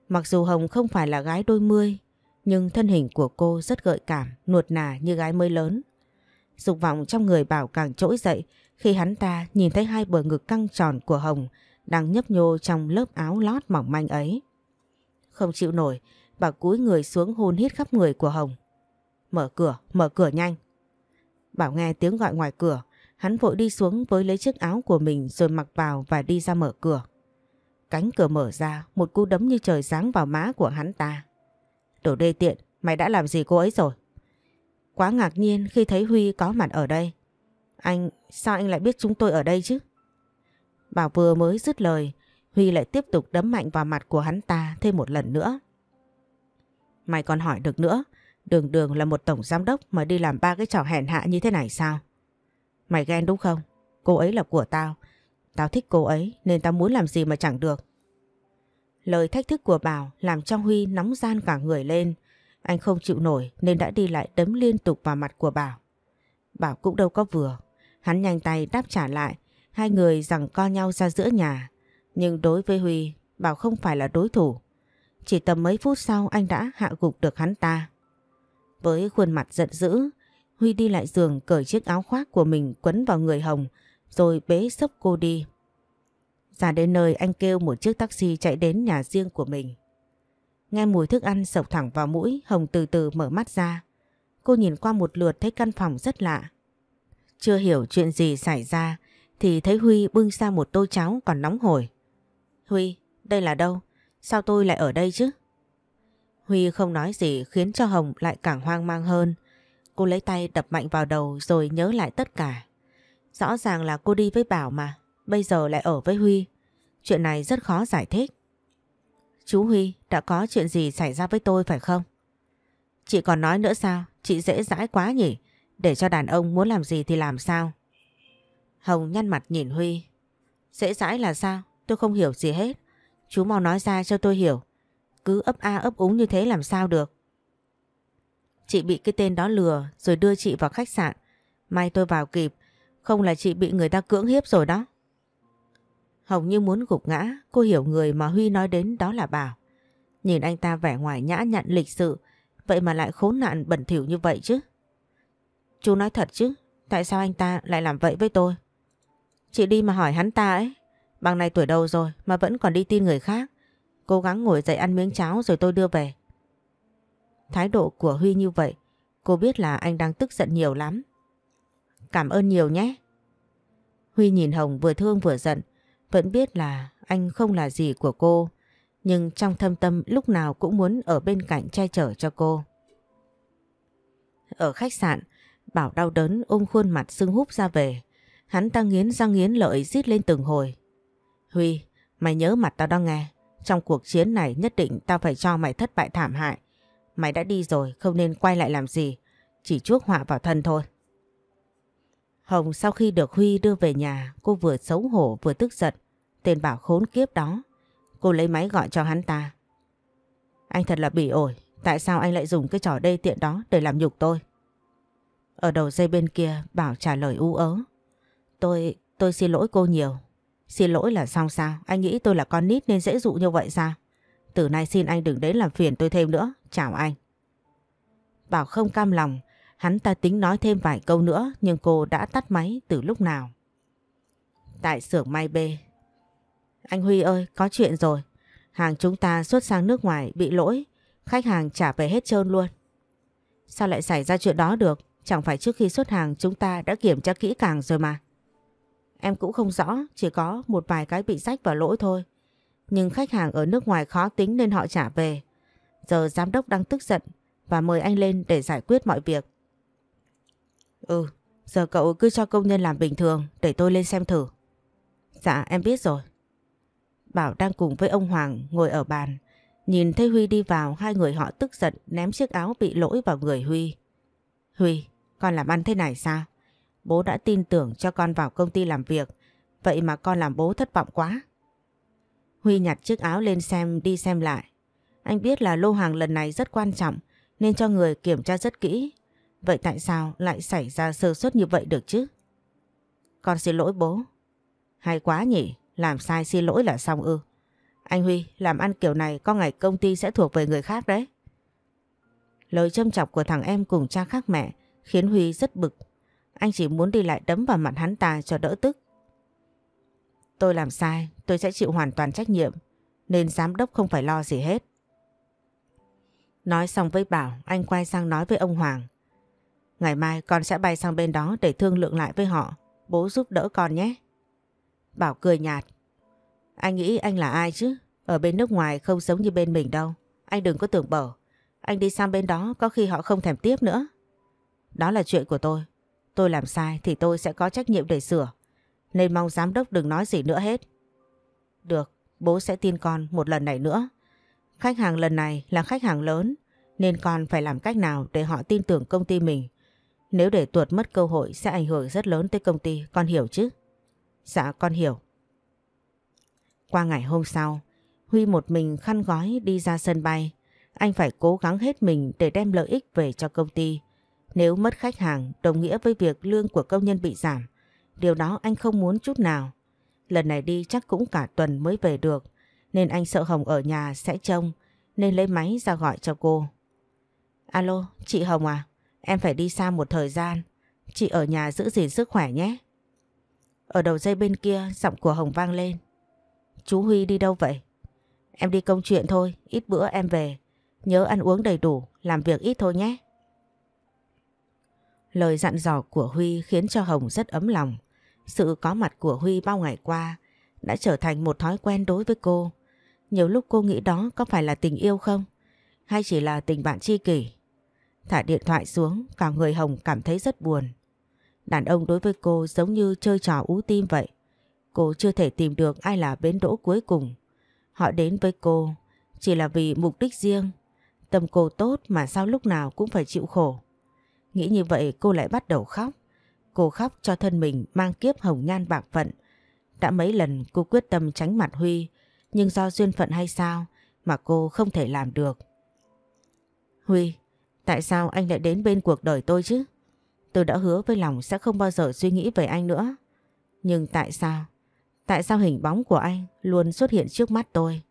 [SPEAKER 1] Mặc dù Hồng không phải là gái đôi mươi, nhưng thân hình của cô rất gợi cảm, nuột nà như gái mới lớn. Dục vọng trong người Bảo càng trỗi dậy khi hắn ta nhìn thấy hai bờ ngực căng tròn của Hồng đang nhấp nhô trong lớp áo lót mỏng manh ấy. Không chịu nổi, Bảo cúi người xuống hôn hít khắp người của Hồng. Mở cửa, mở cửa nhanh. Bảo nghe tiếng gọi ngoài cửa, hắn vội đi xuống với lấy chiếc áo của mình rồi mặc vào và đi ra mở cửa. Cánh cửa mở ra, một cú đấm như trời giáng vào má của hắn ta. Đồ đê tiện, mày đã làm gì cô ấy rồi? Quá ngạc nhiên khi thấy Huy có mặt ở đây. Anh, sao anh lại biết chúng tôi ở đây chứ? Bảo vừa mới dứt lời, Huy lại tiếp tục đấm mạnh vào mặt của hắn ta thêm một lần nữa. Mày còn hỏi được nữa, Đường đường là một tổng giám đốc mà đi làm ba cái trò hèn hạ như thế này sao? Mày ghen đúng không? Cô ấy là của tao. Tao thích cô ấy nên tao muốn làm gì mà chẳng được. Lời thách thức của Bảo làm cho Huy nóng gian cả người lên. Anh không chịu nổi nên đã đi lại đấm liên tục vào mặt của Bảo. Bảo cũng đâu có vừa. Hắn nhanh tay đáp trả lại. Hai người rằng co nhau ra giữa nhà. Nhưng đối với Huy, Bảo không phải là đối thủ. Chỉ tầm mấy phút sau anh đã hạ gục được hắn ta. Với khuôn mặt giận dữ, Huy đi lại giường cởi chiếc áo khoác của mình quấn vào người Hồng rồi bế sốc cô đi. Ra đến nơi anh kêu một chiếc taxi chạy đến nhà riêng của mình. Nghe mùi thức ăn sộc thẳng vào mũi, Hồng từ từ mở mắt ra. Cô nhìn qua một lượt thấy căn phòng rất lạ. Chưa hiểu chuyện gì xảy ra thì thấy Huy bưng ra một tô cháo còn nóng hổi. Huy, đây là đâu? Sao tôi lại ở đây chứ? Huy không nói gì khiến cho Hồng lại càng hoang mang hơn. Cô lấy tay đập mạnh vào đầu rồi nhớ lại tất cả. Rõ ràng là cô đi với Bảo mà, bây giờ lại ở với Huy. Chuyện này rất khó giải thích. Chú Huy, đã có chuyện gì xảy ra với tôi phải không? Chị còn nói nữa sao? Chị dễ dãi quá nhỉ? Để cho đàn ông muốn làm gì thì làm sao? Hồng nhăn mặt nhìn Huy. Dễ dãi là sao? Tôi không hiểu gì hết. Chú mau nói ra cho tôi hiểu. Cứ ấp a ấp úng như thế làm sao được. Chị bị cái tên đó lừa rồi đưa chị vào khách sạn. May tôi vào kịp, không là chị bị người ta cưỡng hiếp rồi đó. Hồng như muốn gục ngã, cô hiểu người mà Huy nói đến đó là Bảo. Nhìn anh ta vẻ ngoài nhã nhặn lịch sự, vậy mà lại khốn nạn bẩn thỉu như vậy chứ. Chú nói thật chứ, tại sao anh ta lại làm vậy với tôi? Chị đi mà hỏi hắn ta ấy, bằng này tuổi đầu rồi mà vẫn còn đi tin người khác. Cố gắng ngồi dậy ăn miếng cháo rồi tôi đưa về. Thái độ của Huy như vậy, cô biết là anh đang tức giận nhiều lắm. Cảm ơn nhiều nhé. Huy nhìn Hồng vừa thương vừa giận, vẫn biết là anh không là gì của cô, nhưng trong thâm tâm lúc nào cũng muốn ở bên cạnh che chở cho cô. Ở khách sạn, Bảo đau đớn ôm khuôn mặt sưng húp ra về, hắn ta nghiến răng nghiến lợi rít lên từng hồi. Huy, mày nhớ mặt tao đang nghe, trong cuộc chiến này nhất định tao phải cho mày thất bại thảm hại. Mày đã đi rồi không nên quay lại làm gì. Chỉ chuốc họa vào thân thôi. Hồng sau khi được Huy đưa về nhà cô vừa xấu hổ vừa tức giận. Tên bảo khốn kiếp đó. Cô lấy máy gọi cho hắn ta. Anh thật là bỉ ổi. Tại sao anh lại dùng cái trò đê tiện đó để làm nhục tôi? Ở đầu dây bên kia bảo trả lời u ớ. Tôi, tôi xin lỗi cô nhiều. Xin lỗi là xong sao? Anh nghĩ tôi là con nít nên dễ dụ như vậy sao? Từ nay xin anh đừng đến làm phiền tôi thêm nữa. Chào anh. Bảo không cam lòng, hắn ta tính nói thêm vài câu nữa nhưng cô đã tắt máy từ lúc nào. Tại xưởng may B Anh Huy ơi, có chuyện rồi. Hàng chúng ta xuất sang nước ngoài bị lỗi, khách hàng trả về hết trơn luôn. Sao lại xảy ra chuyện đó được? Chẳng phải trước khi xuất hàng chúng ta đã kiểm tra kỹ càng rồi mà. Em cũng không rõ, chỉ có một vài cái bị rách và lỗi thôi. Nhưng khách hàng ở nước ngoài khó tính nên họ trả về. Giờ giám đốc đang tức giận và mời anh lên để giải quyết mọi việc. Ừ, giờ cậu cứ cho công nhân làm bình thường để tôi lên xem thử. Dạ, em biết rồi. Bảo đang cùng với ông Hoàng ngồi ở bàn. Nhìn thấy Huy đi vào hai người họ tức giận ném chiếc áo bị lỗi vào người Huy. Huy, con làm ăn thế này sao? Bố đã tin tưởng cho con vào công ty làm việc, vậy mà con làm bố thất vọng quá. Huy nhặt chiếc áo lên xem đi xem lại. Anh biết là lô hàng lần này rất quan trọng nên cho người kiểm tra rất kỹ. Vậy tại sao lại xảy ra sơ suất như vậy được chứ? Con xin lỗi bố. Hay quá nhỉ, làm sai xin lỗi là xong ư. Anh Huy, làm ăn kiểu này có ngày công ty sẽ thuộc về người khác đấy. Lời châm chọc của thằng em cùng cha khác mẹ khiến Huy rất bực anh chỉ muốn đi lại đấm vào mặt hắn ta cho đỡ tức. Tôi làm sai, tôi sẽ chịu hoàn toàn trách nhiệm, nên giám đốc không phải lo gì hết. Nói xong với Bảo, anh quay sang nói với ông Hoàng. Ngày mai con sẽ bay sang bên đó để thương lượng lại với họ, bố giúp đỡ con nhé. Bảo cười nhạt. Anh nghĩ anh là ai chứ? Ở bên nước ngoài không giống như bên mình đâu. Anh đừng có tưởng bở. Anh đi sang bên đó có khi họ không thèm tiếp nữa. Đó là chuyện của tôi. Tôi làm sai thì tôi sẽ có trách nhiệm để sửa. Nên mong giám đốc đừng nói gì nữa hết. Được, bố sẽ tin con một lần này nữa. Khách hàng lần này là khách hàng lớn nên con phải làm cách nào để họ tin tưởng công ty mình. Nếu để tuột mất cơ hội sẽ ảnh hưởng rất lớn tới công ty, con hiểu chứ? Dạ con hiểu. Qua ngày hôm sau, Huy một mình khăn gói đi ra sân bay. Anh phải cố gắng hết mình để đem lợi ích về cho công ty. Nếu mất khách hàng đồng nghĩa với việc lương của công nhân bị giảm. Điều đó anh không muốn chút nào. Lần này đi chắc cũng cả tuần mới về được. Nên anh sợ Hồng ở nhà sẽ trông. Nên lấy máy ra gọi cho cô. Alo, chị Hồng à? Em phải đi xa một thời gian. Chị ở nhà giữ gìn sức khỏe nhé. Ở đầu dây bên kia giọng của Hồng vang lên. Chú Huy đi đâu vậy? Em đi công chuyện thôi, ít bữa em về. Nhớ ăn uống đầy đủ, làm việc ít thôi nhé. Lời dặn dò của Huy khiến cho Hồng rất ấm lòng. Sự có mặt của Huy bao ngày qua đã trở thành một thói quen đối với cô. Nhiều lúc cô nghĩ đó có phải là tình yêu không? Hay chỉ là tình bạn tri kỷ? Thả điện thoại xuống, cả người Hồng cảm thấy rất buồn. Đàn ông đối với cô giống như chơi trò ú tim vậy. Cô chưa thể tìm được ai là bến đỗ cuối cùng. Họ đến với cô chỉ là vì mục đích riêng. Tâm cô tốt mà sao lúc nào cũng phải chịu khổ. Nghĩ như vậy cô lại bắt đầu khóc. Cô khóc cho thân mình mang kiếp hồng nhan bạc phận. Đã mấy lần cô quyết tâm tránh mặt Huy, nhưng do duyên phận hay sao mà cô không thể làm được. Huy, tại sao anh lại đến bên cuộc đời tôi chứ? Tôi đã hứa với lòng sẽ không bao giờ suy nghĩ về anh nữa. Nhưng tại sao? Tại sao hình bóng của anh luôn xuất hiện trước mắt tôi?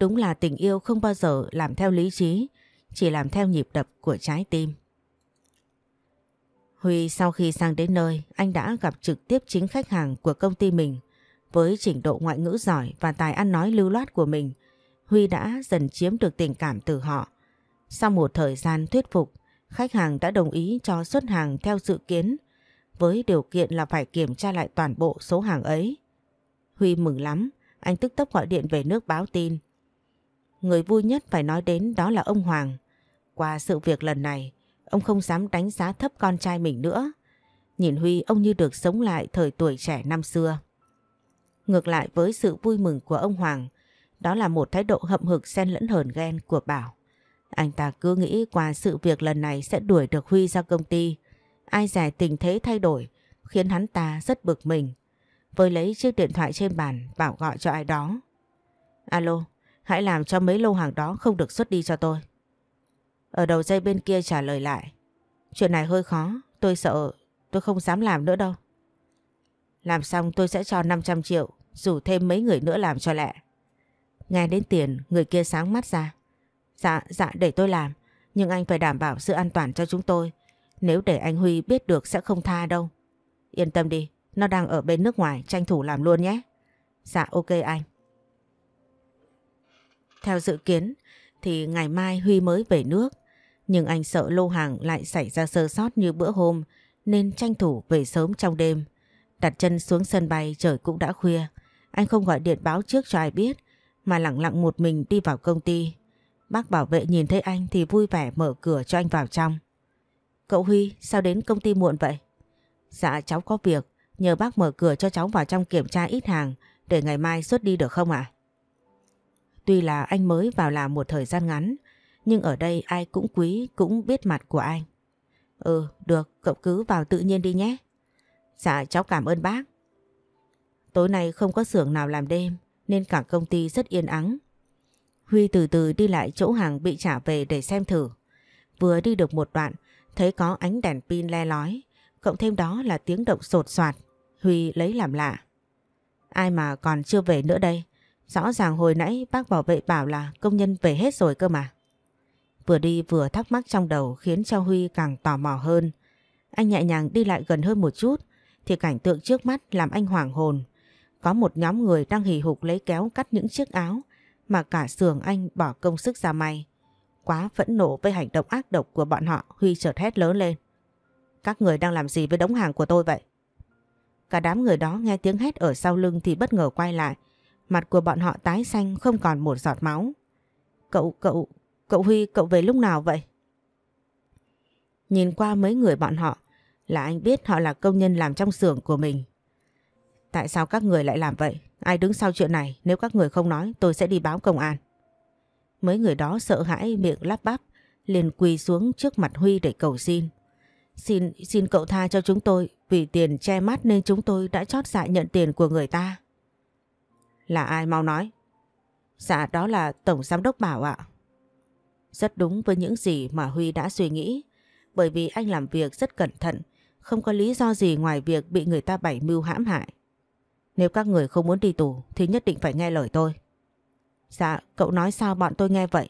[SPEAKER 1] Đúng là tình yêu không bao giờ làm theo lý trí, chỉ làm theo nhịp đập của trái tim. Huy sau khi sang đến nơi, anh đã gặp trực tiếp chính khách hàng của công ty mình. Với trình độ ngoại ngữ giỏi và tài ăn nói lưu loát của mình, Huy đã dần chiếm được tình cảm từ họ. Sau một thời gian thuyết phục, khách hàng đã đồng ý cho xuất hàng theo dự kiến, với điều kiện là phải kiểm tra lại toàn bộ số hàng ấy. Huy mừng lắm, anh tức tốc gọi điện về nước báo tin. Người vui nhất phải nói đến đó là ông Hoàng. Qua sự việc lần này, ông không dám đánh giá thấp con trai mình nữa. Nhìn Huy ông như được sống lại thời tuổi trẻ năm xưa. Ngược lại với sự vui mừng của ông Hoàng, đó là một thái độ hậm hực xen lẫn hờn ghen của Bảo. Anh ta cứ nghĩ qua sự việc lần này sẽ đuổi được Huy ra công ty. Ai dè tình thế thay đổi, khiến hắn ta rất bực mình. Với lấy chiếc điện thoại trên bàn, Bảo gọi cho ai đó. Alo, hãy làm cho mấy lô hàng đó không được xuất đi cho tôi. Ở đầu dây bên kia trả lời lại. Chuyện này hơi khó, tôi sợ tôi không dám làm nữa đâu. Làm xong tôi sẽ cho 500 triệu, dù thêm mấy người nữa làm cho lẹ. Nghe đến tiền, người kia sáng mắt ra. Dạ, dạ để tôi làm, nhưng anh phải đảm bảo sự an toàn cho chúng tôi. Nếu để anh Huy biết được sẽ không tha đâu. Yên tâm đi, nó đang ở bên nước ngoài, tranh thủ làm luôn nhé. Dạ ok anh. Theo dự kiến thì ngày mai Huy mới về nước. Nhưng anh sợ lô hàng lại xảy ra sơ sót như bữa hôm nên tranh thủ về sớm trong đêm. Đặt chân xuống sân bay trời cũng đã khuya. Anh không gọi điện báo trước cho ai biết mà lặng lặng một mình đi vào công ty. Bác bảo vệ nhìn thấy anh thì vui vẻ mở cửa cho anh vào trong. Cậu Huy sao đến công ty muộn vậy? Dạ cháu có việc, nhờ bác mở cửa cho cháu vào trong kiểm tra ít hàng để ngày mai xuất đi được không ạ? À? Tuy là anh mới vào làm một thời gian ngắn nhưng ở đây ai cũng quý, cũng biết mặt của anh. Ừ, được, cậu cứ vào tự nhiên đi nhé. Dạ, cháu cảm ơn bác. Tối nay không có xưởng nào làm đêm, nên cả công ty rất yên ắng. Huy từ từ đi lại chỗ hàng bị trả về để xem thử. Vừa đi được một đoạn, thấy có ánh đèn pin le lói, cộng thêm đó là tiếng động sột soạt. Huy lấy làm lạ. Ai mà còn chưa về nữa đây? Rõ ràng hồi nãy bác bảo vệ bảo là công nhân về hết rồi cơ mà. Vừa đi vừa thắc mắc trong đầu khiến cho Huy càng tò mò hơn. Anh nhẹ nhàng đi lại gần hơn một chút thì cảnh tượng trước mắt làm anh hoảng hồn. Có một nhóm người đang hì hục lấy kéo cắt những chiếc áo mà cả sườn anh bỏ công sức ra may. Quá phẫn nộ với hành động ác độc của bọn họ Huy chợt hét lớn lên. Các người đang làm gì với đống hàng của tôi vậy? Cả đám người đó nghe tiếng hét ở sau lưng thì bất ngờ quay lại. Mặt của bọn họ tái xanh không còn một giọt máu. Cậu, cậu, Cậu Huy cậu về lúc nào vậy? Nhìn qua mấy người bọn họ là anh biết họ là công nhân làm trong xưởng của mình. Tại sao các người lại làm vậy? Ai đứng sau chuyện này nếu các người không nói tôi sẽ đi báo công an. Mấy người đó sợ hãi miệng lắp bắp liền quỳ xuống trước mặt Huy để cầu xin. Xin xin cậu tha cho chúng tôi vì tiền che mắt nên chúng tôi đã chót dạ nhận tiền của người ta. Là ai mau nói? Dạ đó là Tổng Giám đốc Bảo ạ. Rất đúng với những gì mà Huy đã suy nghĩ. Bởi vì anh làm việc rất cẩn thận, không có lý do gì ngoài việc bị người ta bảy mưu hãm hại. Nếu các người không muốn đi tù thì nhất định phải nghe lời tôi. Dạ, cậu nói sao bọn tôi nghe vậy?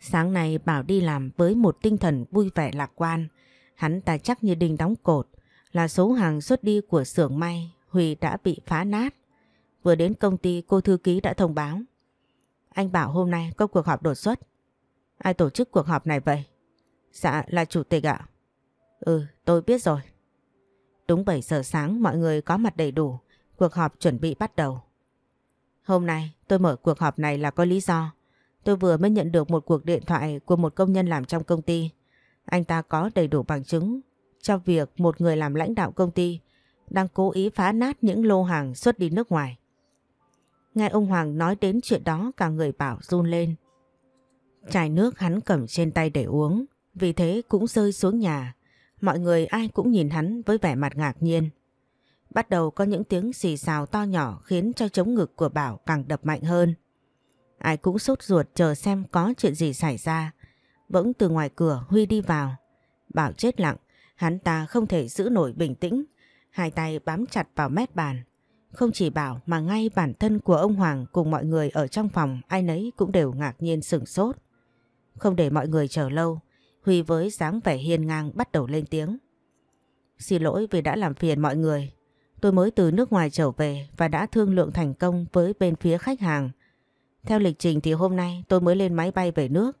[SPEAKER 1] Sáng nay Bảo đi làm với một tinh thần vui vẻ lạc quan. Hắn ta chắc như đình đóng cột là số hàng xuất đi của xưởng may Huy đã bị phá nát. Vừa đến công ty cô thư ký đã thông báo. Anh bảo hôm nay có cuộc họp đột xuất. Ai tổ chức cuộc họp này vậy? Dạ là chủ tịch ạ. Ừ tôi biết rồi. Đúng 7 giờ sáng mọi người có mặt đầy đủ, cuộc họp chuẩn bị bắt đầu. Hôm nay tôi mở cuộc họp này là có lý do. Tôi vừa mới nhận được một cuộc điện thoại của một công nhân làm trong công ty. Anh ta có đầy đủ bằng chứng cho việc một người làm lãnh đạo công ty đang cố ý phá nát những lô hàng xuất đi nước ngoài. Nghe ông Hoàng nói đến chuyện đó cả người bảo run lên. Chai nước hắn cầm trên tay để uống, vì thế cũng rơi xuống nhà. Mọi người ai cũng nhìn hắn với vẻ mặt ngạc nhiên. Bắt đầu có những tiếng xì xào to nhỏ khiến cho chống ngực của Bảo càng đập mạnh hơn. Ai cũng sốt ruột chờ xem có chuyện gì xảy ra. Bỗng từ ngoài cửa Huy đi vào. Bảo chết lặng, hắn ta không thể giữ nổi bình tĩnh. Hai tay bám chặt vào mép bàn, không chỉ Bảo mà ngay bản thân của ông Hoàng cùng mọi người ở trong phòng ai nấy cũng đều ngạc nhiên sửng sốt. Không để mọi người chờ lâu, Huy với dáng vẻ hiền ngang bắt đầu lên tiếng. Xin lỗi vì đã làm phiền mọi người. Tôi mới từ nước ngoài trở về và đã thương lượng thành công với bên phía khách hàng. Theo lịch trình thì hôm nay tôi mới lên máy bay về nước.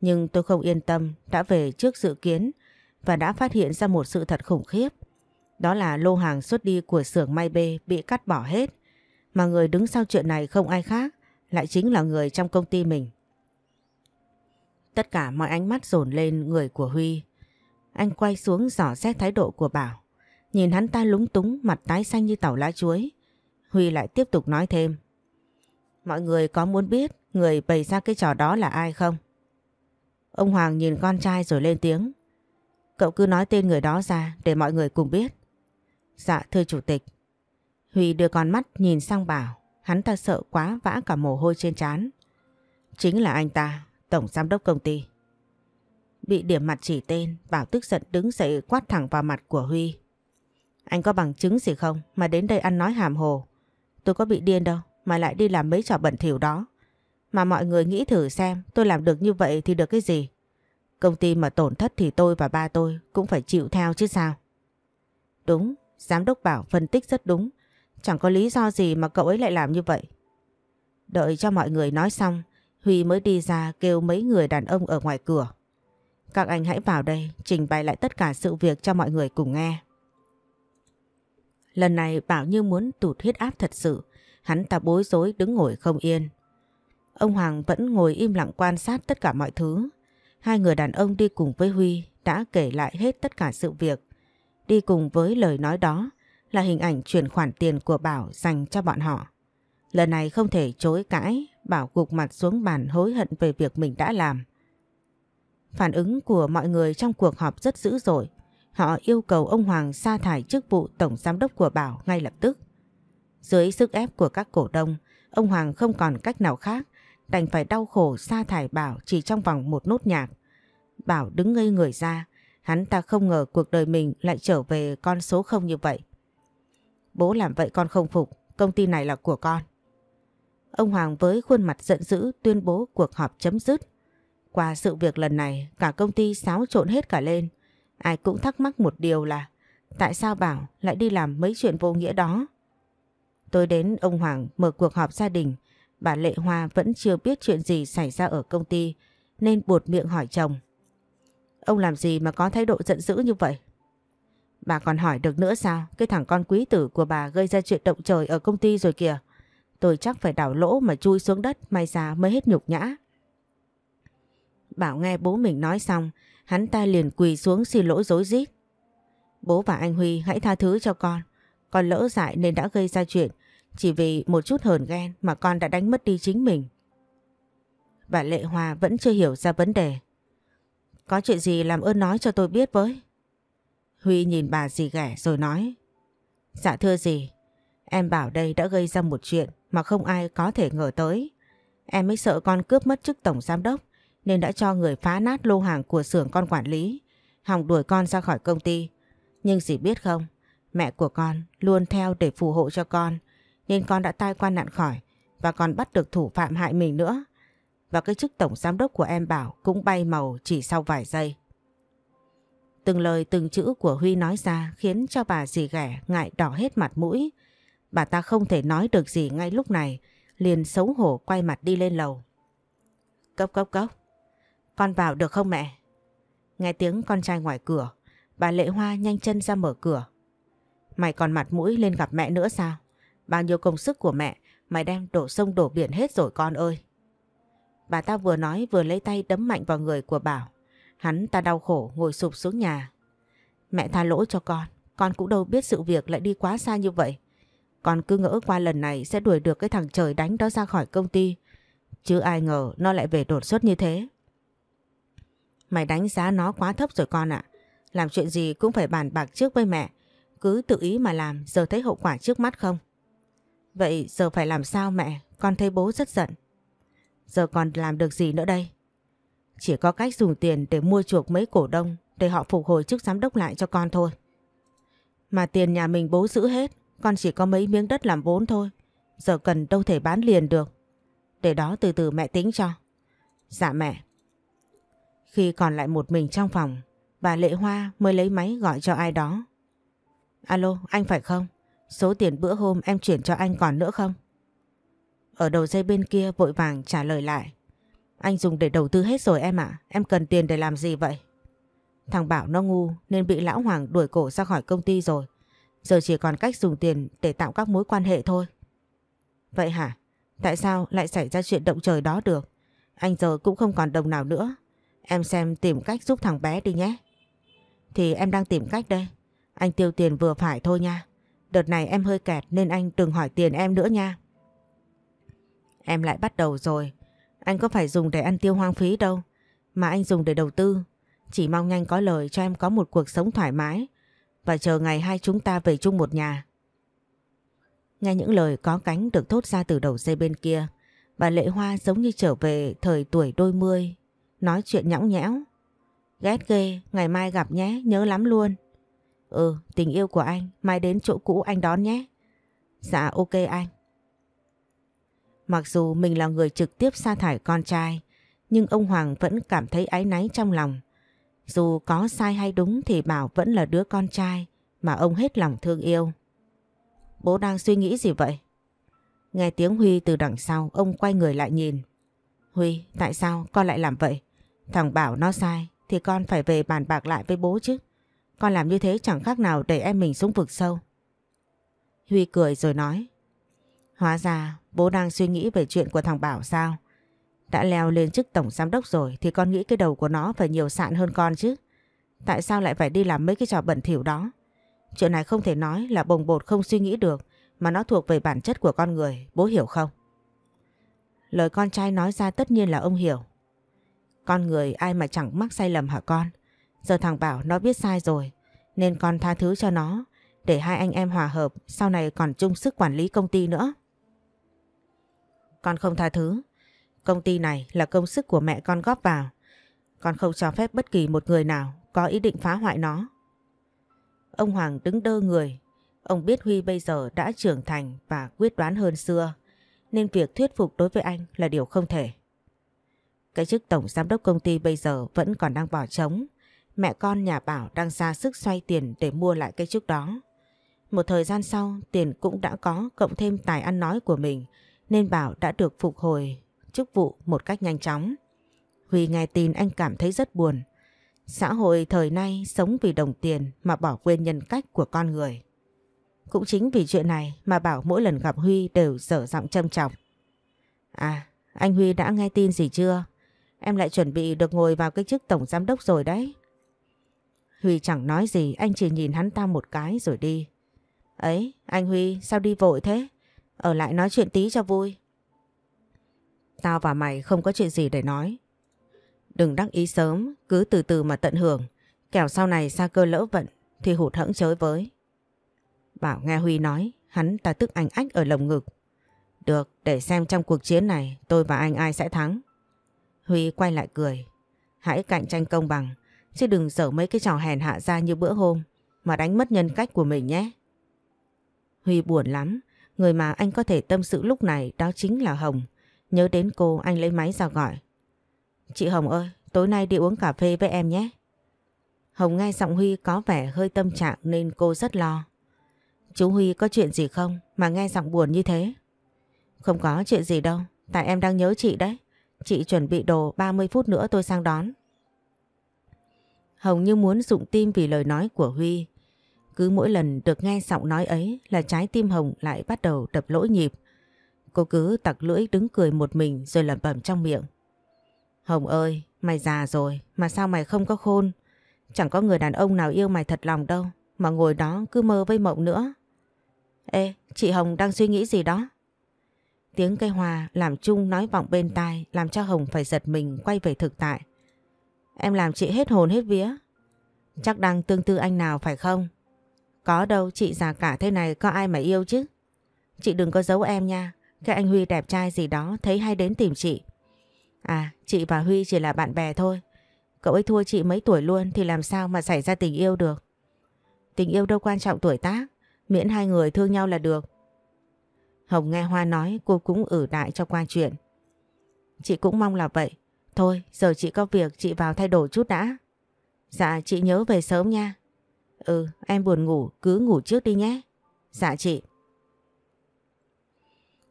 [SPEAKER 1] Nhưng tôi không yên tâm đã về trước dự kiến và đã phát hiện ra một sự thật khủng khiếp. Đó là lô hàng xuất đi của xưởng may b bị cắt bỏ hết. Mà người đứng sau chuyện này không ai khác, lại chính là người trong công ty mình. Tất cả mọi ánh mắt dồn lên người của Huy. Anh quay xuống dò xét thái độ của Bảo. Nhìn hắn ta lúng túng, mặt tái xanh như tàu lá chuối. Huy lại tiếp tục nói thêm. Mọi người có muốn biết người bày ra cái trò đó là ai không? Ông Hoàng nhìn con trai rồi lên tiếng. Cậu cứ nói tên người đó ra để mọi người cùng biết. Dạ thưa chủ tịch. Huy đưa con mắt nhìn sang bảo, hắn ta sợ quá vã cả mồ hôi trên trán. Chính là anh ta, tổng giám đốc công ty. Bị điểm mặt chỉ tên, Bảo tức giận đứng dậy quát thẳng vào mặt của Huy. Anh có bằng chứng gì không mà đến đây ăn nói hàm hồ. Tôi có bị điên đâu mà lại đi làm mấy trò bẩn thỉu đó. Mà mọi người nghĩ thử xem tôi làm được như vậy thì được cái gì. Công ty mà tổn thất thì tôi và ba tôi cũng phải chịu theo chứ sao. Đúng, Giám đốc bảo phân tích rất đúng. Chẳng có lý do gì mà cậu ấy lại làm như vậy. Đợi cho mọi người nói xong, Huy mới đi ra kêu mấy người đàn ông ở ngoài cửa. Các anh hãy vào đây trình bày lại tất cả sự việc cho mọi người cùng nghe. Lần này Bảo như muốn tụt huyết áp thật sự, hắn ta bối rối đứng ngồi không yên. Ông Hoàng vẫn ngồi im lặng quan sát tất cả mọi thứ. Hai người đàn ông đi cùng với Huy đã kể lại hết tất cả sự việc. Đi cùng với lời nói đó là hình ảnh chuyển khoản tiền của Bảo dành cho bọn họ. Lần này không thể chối cãi, Bảo gục mặt xuống bàn hối hận về việc mình đã làm. Phản ứng của mọi người trong cuộc họp rất dữ dội. Họ yêu cầu ông Hoàng sa thải chức vụ tổng giám đốc của Bảo ngay lập tức. Dưới sức ép của các cổ đông, ông Hoàng không còn cách nào khác, đành phải đau khổ sa thải Bảo chỉ trong vòng một nốt nhạc. Bảo đứng ngây người ra, Hắn ta không ngờ cuộc đời mình lại trở về con số không như vậy. Bố làm vậy con không phục, công ty này là của con. Ông Hoàng với khuôn mặt giận dữ tuyên bố cuộc họp chấm dứt. Qua sự việc lần này, cả công ty xáo trộn hết cả lên. Ai cũng thắc mắc một điều là tại sao Bảo lại đi làm mấy chuyện vô nghĩa đó. Tôi đến ông Hoàng mở cuộc họp gia đình, bà Lệ Hoa vẫn chưa biết chuyện gì xảy ra ở công ty nên buột miệng hỏi chồng. Ông làm gì mà có thái độ giận dữ như vậy? Bà còn hỏi được nữa sao? Cái thằng con quý tử của bà gây ra chuyện động trời ở công ty rồi kìa. Tôi chắc phải đảo lỗ mà chui xuống đất may ra mới hết nhục nhã. Bảo nghe bố mình nói xong, hắn ta liền quỳ xuống xin lỗi dối rít. Bố và anh Huy hãy tha thứ cho con. Con lỡ dại nên đã gây ra chuyện. Chỉ vì một chút hờn ghen mà con đã đánh mất đi chính mình. Bà Lệ Hòa vẫn chưa hiểu ra vấn đề. Có chuyện gì làm ơn nói cho tôi biết với. Huy nhìn bà dì ghẻ rồi nói. Dạ thưa dì, em bảo đây đã gây ra một chuyện mà không ai có thể ngờ tới. Em mới sợ con cướp mất chức tổng giám đốc nên đã cho người phá nát lô hàng của xưởng con quản lý, hòng đuổi con ra khỏi công ty. Nhưng dì biết không, mẹ của con luôn theo để phù hộ cho con nên con đã tai qua nạn khỏi và còn bắt được thủ phạm hại mình nữa và cái chức tổng giám đốc của em Bảo cũng bay màu chỉ sau vài giây. Từng lời từng chữ của Huy nói ra khiến cho bà dì ghẻ ngại đỏ hết mặt mũi. Bà ta không thể nói được gì ngay lúc này, liền xấu hổ quay mặt đi lên lầu. Cốc cốc cốc, con vào được không mẹ? Nghe tiếng con trai ngoài cửa, bà Lệ Hoa nhanh chân ra mở cửa. Mày còn mặt mũi lên gặp mẹ nữa sao? Bao nhiêu công sức của mẹ, mày đem đổ sông đổ biển hết rồi con ơi. Bà ta vừa nói vừa lấy tay đấm mạnh vào người của Bảo. Hắn ta đau khổ ngồi sụp xuống nhà. Mẹ tha lỗi cho con, con cũng đâu biết sự việc lại đi quá xa như vậy. Con cứ ngỡ qua lần này sẽ đuổi được cái thằng trời đánh đó ra khỏi công ty. Chứ ai ngờ nó lại về đột xuất như thế. Mày đánh giá nó quá thấp rồi con ạ. Làm chuyện gì cũng phải bàn bạc trước với mẹ. Cứ tự ý mà làm giờ thấy hậu quả trước mắt không? Vậy giờ phải làm sao mẹ? Con thấy bố rất giận. Giờ còn làm được gì nữa đây? Chỉ có cách dùng tiền để mua chuộc mấy cổ đông để họ phục hồi chức giám đốc lại cho con thôi. Mà tiền nhà mình bố giữ hết, con chỉ có mấy miếng đất làm vốn thôi. Giờ cần đâu thể bán liền được. Để đó từ từ mẹ tính cho. Dạ mẹ. Khi còn lại một mình trong phòng, bà Lệ Hoa mới lấy máy gọi cho ai đó. Alo, anh phải không? Số tiền bữa hôm em chuyển cho anh còn nữa không? ở đầu dây bên kia vội vàng trả lời lại. Anh dùng để đầu tư hết rồi em ạ, em cần tiền để làm gì vậy? Thằng Bảo nó ngu nên bị Lão Hoàng đuổi cổ ra khỏi công ty rồi. Giờ chỉ còn cách dùng tiền để tạo các mối quan hệ thôi. Vậy hả? Tại sao lại xảy ra chuyện động trời đó được? Anh giờ cũng không còn đồng nào nữa. Em xem tìm cách giúp thằng bé đi nhé. Thì em đang tìm cách đây. Anh tiêu tiền vừa phải thôi nha. Đợt này em hơi kẹt nên anh đừng hỏi tiền em nữa nha. Em lại bắt đầu rồi. Anh có phải dùng để ăn tiêu hoang phí đâu. Mà anh dùng để đầu tư. Chỉ mong nhanh có lời cho em có một cuộc sống thoải mái. Và chờ ngày hai chúng ta về chung một nhà. Nghe những lời có cánh được thốt ra từ đầu dây bên kia. Bà Lệ Hoa giống như trở về thời tuổi đôi mươi. Nói chuyện nhõng nhẽo. Ghét ghê, ngày mai gặp nhé, nhớ lắm luôn. Ừ, tình yêu của anh, mai đến chỗ cũ anh đón nhé. Dạ ok anh. Mặc dù mình là người trực tiếp sa thải con trai, nhưng ông Hoàng vẫn cảm thấy áy náy trong lòng. Dù có sai hay đúng thì Bảo vẫn là đứa con trai mà ông hết lòng thương yêu. Bố đang suy nghĩ gì vậy? Nghe tiếng Huy từ đằng sau, ông quay người lại nhìn. Huy, tại sao con lại làm vậy? Thằng Bảo nó sai, thì con phải về bàn bạc lại với bố chứ. Con làm như thế chẳng khác nào đẩy em mình xuống vực sâu. Huy cười rồi nói. Hóa ra Bố đang suy nghĩ về chuyện của thằng Bảo sao? Đã leo lên chức tổng giám đốc rồi thì con nghĩ cái đầu của nó phải nhiều sạn hơn con chứ. Tại sao lại phải đi làm mấy cái trò bẩn thỉu đó? Chuyện này không thể nói là bồng bột không suy nghĩ được mà nó thuộc về bản chất của con người, bố hiểu không? Lời con trai nói ra tất nhiên là ông hiểu. Con người ai mà chẳng mắc sai lầm hả con? Giờ thằng Bảo nó biết sai rồi nên con tha thứ cho nó để hai anh em hòa hợp sau này còn chung sức quản lý công ty nữa. Con không tha thứ. Công ty này là công sức của mẹ con góp vào. Con không cho phép bất kỳ một người nào có ý định phá hoại nó. Ông Hoàng đứng đơ người. Ông biết Huy bây giờ đã trưởng thành và quyết đoán hơn xưa. Nên việc thuyết phục đối với anh là điều không thể. Cái chức tổng giám đốc công ty bây giờ vẫn còn đang bỏ trống. Mẹ con nhà Bảo đang ra sức xoay tiền để mua lại cái chức đó. Một thời gian sau, tiền cũng đã có cộng thêm tài ăn nói của mình nên Bảo đã được phục hồi chức vụ một cách nhanh chóng. Huy nghe tin anh cảm thấy rất buồn. Xã hội thời nay sống vì đồng tiền mà bỏ quên nhân cách của con người. Cũng chính vì chuyện này mà Bảo mỗi lần gặp Huy đều dở giọng châm chọc. À, anh Huy đã nghe tin gì chưa? Em lại chuẩn bị được ngồi vào cái chức tổng giám đốc rồi đấy. Huy chẳng nói gì, anh chỉ nhìn hắn ta một cái rồi đi. Ấy, anh Huy, sao đi vội thế? Ở lại nói chuyện tí cho vui. Tao và mày không có chuyện gì để nói. Đừng đắc ý sớm, cứ từ từ mà tận hưởng. Kẻo sau này xa cơ lỡ vận thì hụt hẫng chới với. Bảo nghe Huy nói, hắn ta tức anh ách ở lồng ngực. Được, để xem trong cuộc chiến này tôi và anh ai sẽ thắng. Huy quay lại cười. Hãy cạnh tranh công bằng, chứ đừng dở mấy cái trò hèn hạ ra như bữa hôm mà đánh mất nhân cách của mình nhé. Huy buồn lắm, Người mà anh có thể tâm sự lúc này đó chính là Hồng. Nhớ đến cô anh lấy máy ra gọi. Chị Hồng ơi, tối nay đi uống cà phê với em nhé. Hồng nghe giọng Huy có vẻ hơi tâm trạng nên cô rất lo. Chú Huy có chuyện gì không mà nghe giọng buồn như thế? Không có chuyện gì đâu, tại em đang nhớ chị đấy. Chị chuẩn bị đồ 30 phút nữa tôi sang đón. Hồng như muốn dụng tim vì lời nói của Huy. Cứ mỗi lần được nghe giọng nói ấy là trái tim Hồng lại bắt đầu đập lỗi nhịp. Cô cứ tặc lưỡi đứng cười một mình rồi lẩm bẩm trong miệng. Hồng ơi, mày già rồi mà sao mày không có khôn? Chẳng có người đàn ông nào yêu mày thật lòng đâu mà ngồi đó cứ mơ với mộng nữa. Ê, chị Hồng đang suy nghĩ gì đó? Tiếng cây hoa làm chung nói vọng bên tai làm cho Hồng phải giật mình quay về thực tại. Em làm chị hết hồn hết vía. Chắc đang tương tư anh nào phải không? Có đâu chị già cả thế này có ai mà yêu chứ. Chị đừng có giấu em nha. Cái anh Huy đẹp trai gì đó thấy hay đến tìm chị. À chị và Huy chỉ là bạn bè thôi. Cậu ấy thua chị mấy tuổi luôn thì làm sao mà xảy ra tình yêu được. Tình yêu đâu quan trọng tuổi tác. Miễn hai người thương nhau là được. Hồng nghe Hoa nói cô cũng ử đại cho qua chuyện. Chị cũng mong là vậy. Thôi giờ chị có việc chị vào thay đổi chút đã. Dạ chị nhớ về sớm nha. Ừ, em buồn ngủ, cứ ngủ trước đi nhé. Dạ chị.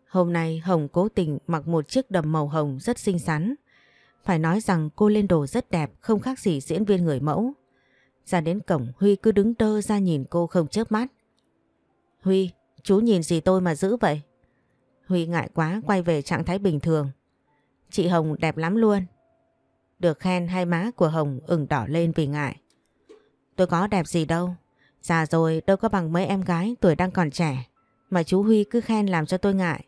[SPEAKER 1] Hôm nay Hồng cố tình mặc một chiếc đầm màu hồng rất xinh xắn. Phải nói rằng cô lên đồ rất đẹp, không khác gì diễn viên người mẫu. Ra đến cổng Huy cứ đứng đơ ra nhìn cô không chớp mắt. Huy, chú nhìn gì tôi mà giữ vậy? Huy ngại quá quay về trạng thái bình thường. Chị Hồng đẹp lắm luôn. Được khen hai má của Hồng ửng đỏ lên vì ngại. Tôi có đẹp gì đâu. Già rồi đâu có bằng mấy em gái tuổi đang còn trẻ. Mà chú Huy cứ khen làm cho tôi ngại.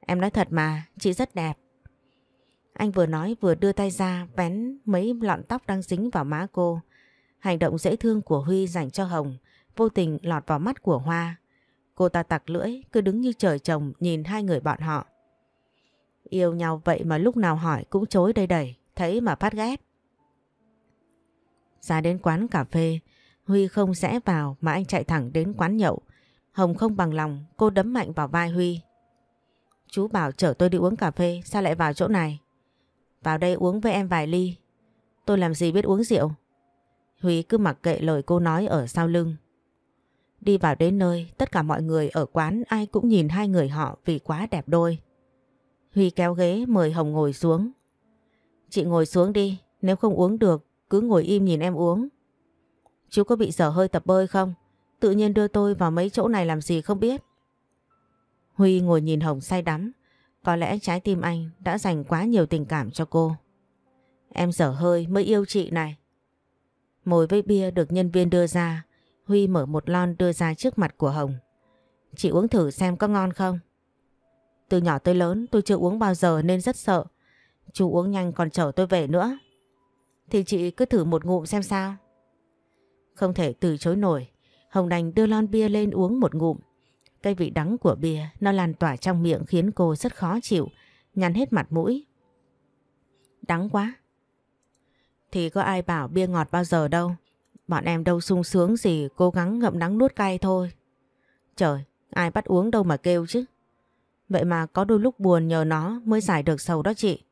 [SPEAKER 1] Em nói thật mà, chị rất đẹp. Anh vừa nói vừa đưa tay ra vén mấy lọn tóc đang dính vào má cô. Hành động dễ thương của Huy dành cho Hồng vô tình lọt vào mắt của Hoa. Cô ta tặc lưỡi cứ đứng như trời trồng nhìn hai người bọn họ. Yêu nhau vậy mà lúc nào hỏi cũng chối đây đẩy, thấy mà phát ghét. Ra đến quán cà phê, Huy không rẽ vào mà anh chạy thẳng đến quán nhậu. Hồng không bằng lòng, cô đấm mạnh vào vai Huy. Chú bảo chở tôi đi uống cà phê, sao lại vào chỗ này? Vào đây uống với em vài ly. Tôi làm gì biết uống rượu? Huy cứ mặc kệ lời cô nói ở sau lưng. Đi vào đến nơi, tất cả mọi người ở quán ai cũng nhìn hai người họ vì quá đẹp đôi. Huy kéo ghế mời Hồng ngồi xuống. Chị ngồi xuống đi, nếu không uống được cứ ngồi im nhìn em uống. Chú có bị dở hơi tập bơi không? Tự nhiên đưa tôi vào mấy chỗ này làm gì không biết. Huy ngồi nhìn Hồng say đắm. Có lẽ trái tim anh đã dành quá nhiều tình cảm cho cô. Em dở hơi mới yêu chị này. Mồi với bia được nhân viên đưa ra. Huy mở một lon đưa ra trước mặt của Hồng. Chị uống thử xem có ngon không? Từ nhỏ tới lớn tôi chưa uống bao giờ nên rất sợ. Chú uống nhanh còn chở tôi về nữa. Thì chị cứ thử một ngụm xem sao. Không thể từ chối nổi, Hồng Đành đưa lon bia lên uống một ngụm. Cây vị đắng của bia nó lan tỏa trong miệng khiến cô rất khó chịu, nhăn hết mặt mũi. Đắng quá. Thì có ai bảo bia ngọt bao giờ đâu. Bọn em đâu sung sướng gì cố gắng ngậm đắng nuốt cay thôi. Trời, ai bắt uống đâu mà kêu chứ. Vậy mà có đôi lúc buồn nhờ nó mới giải được sầu đó chị.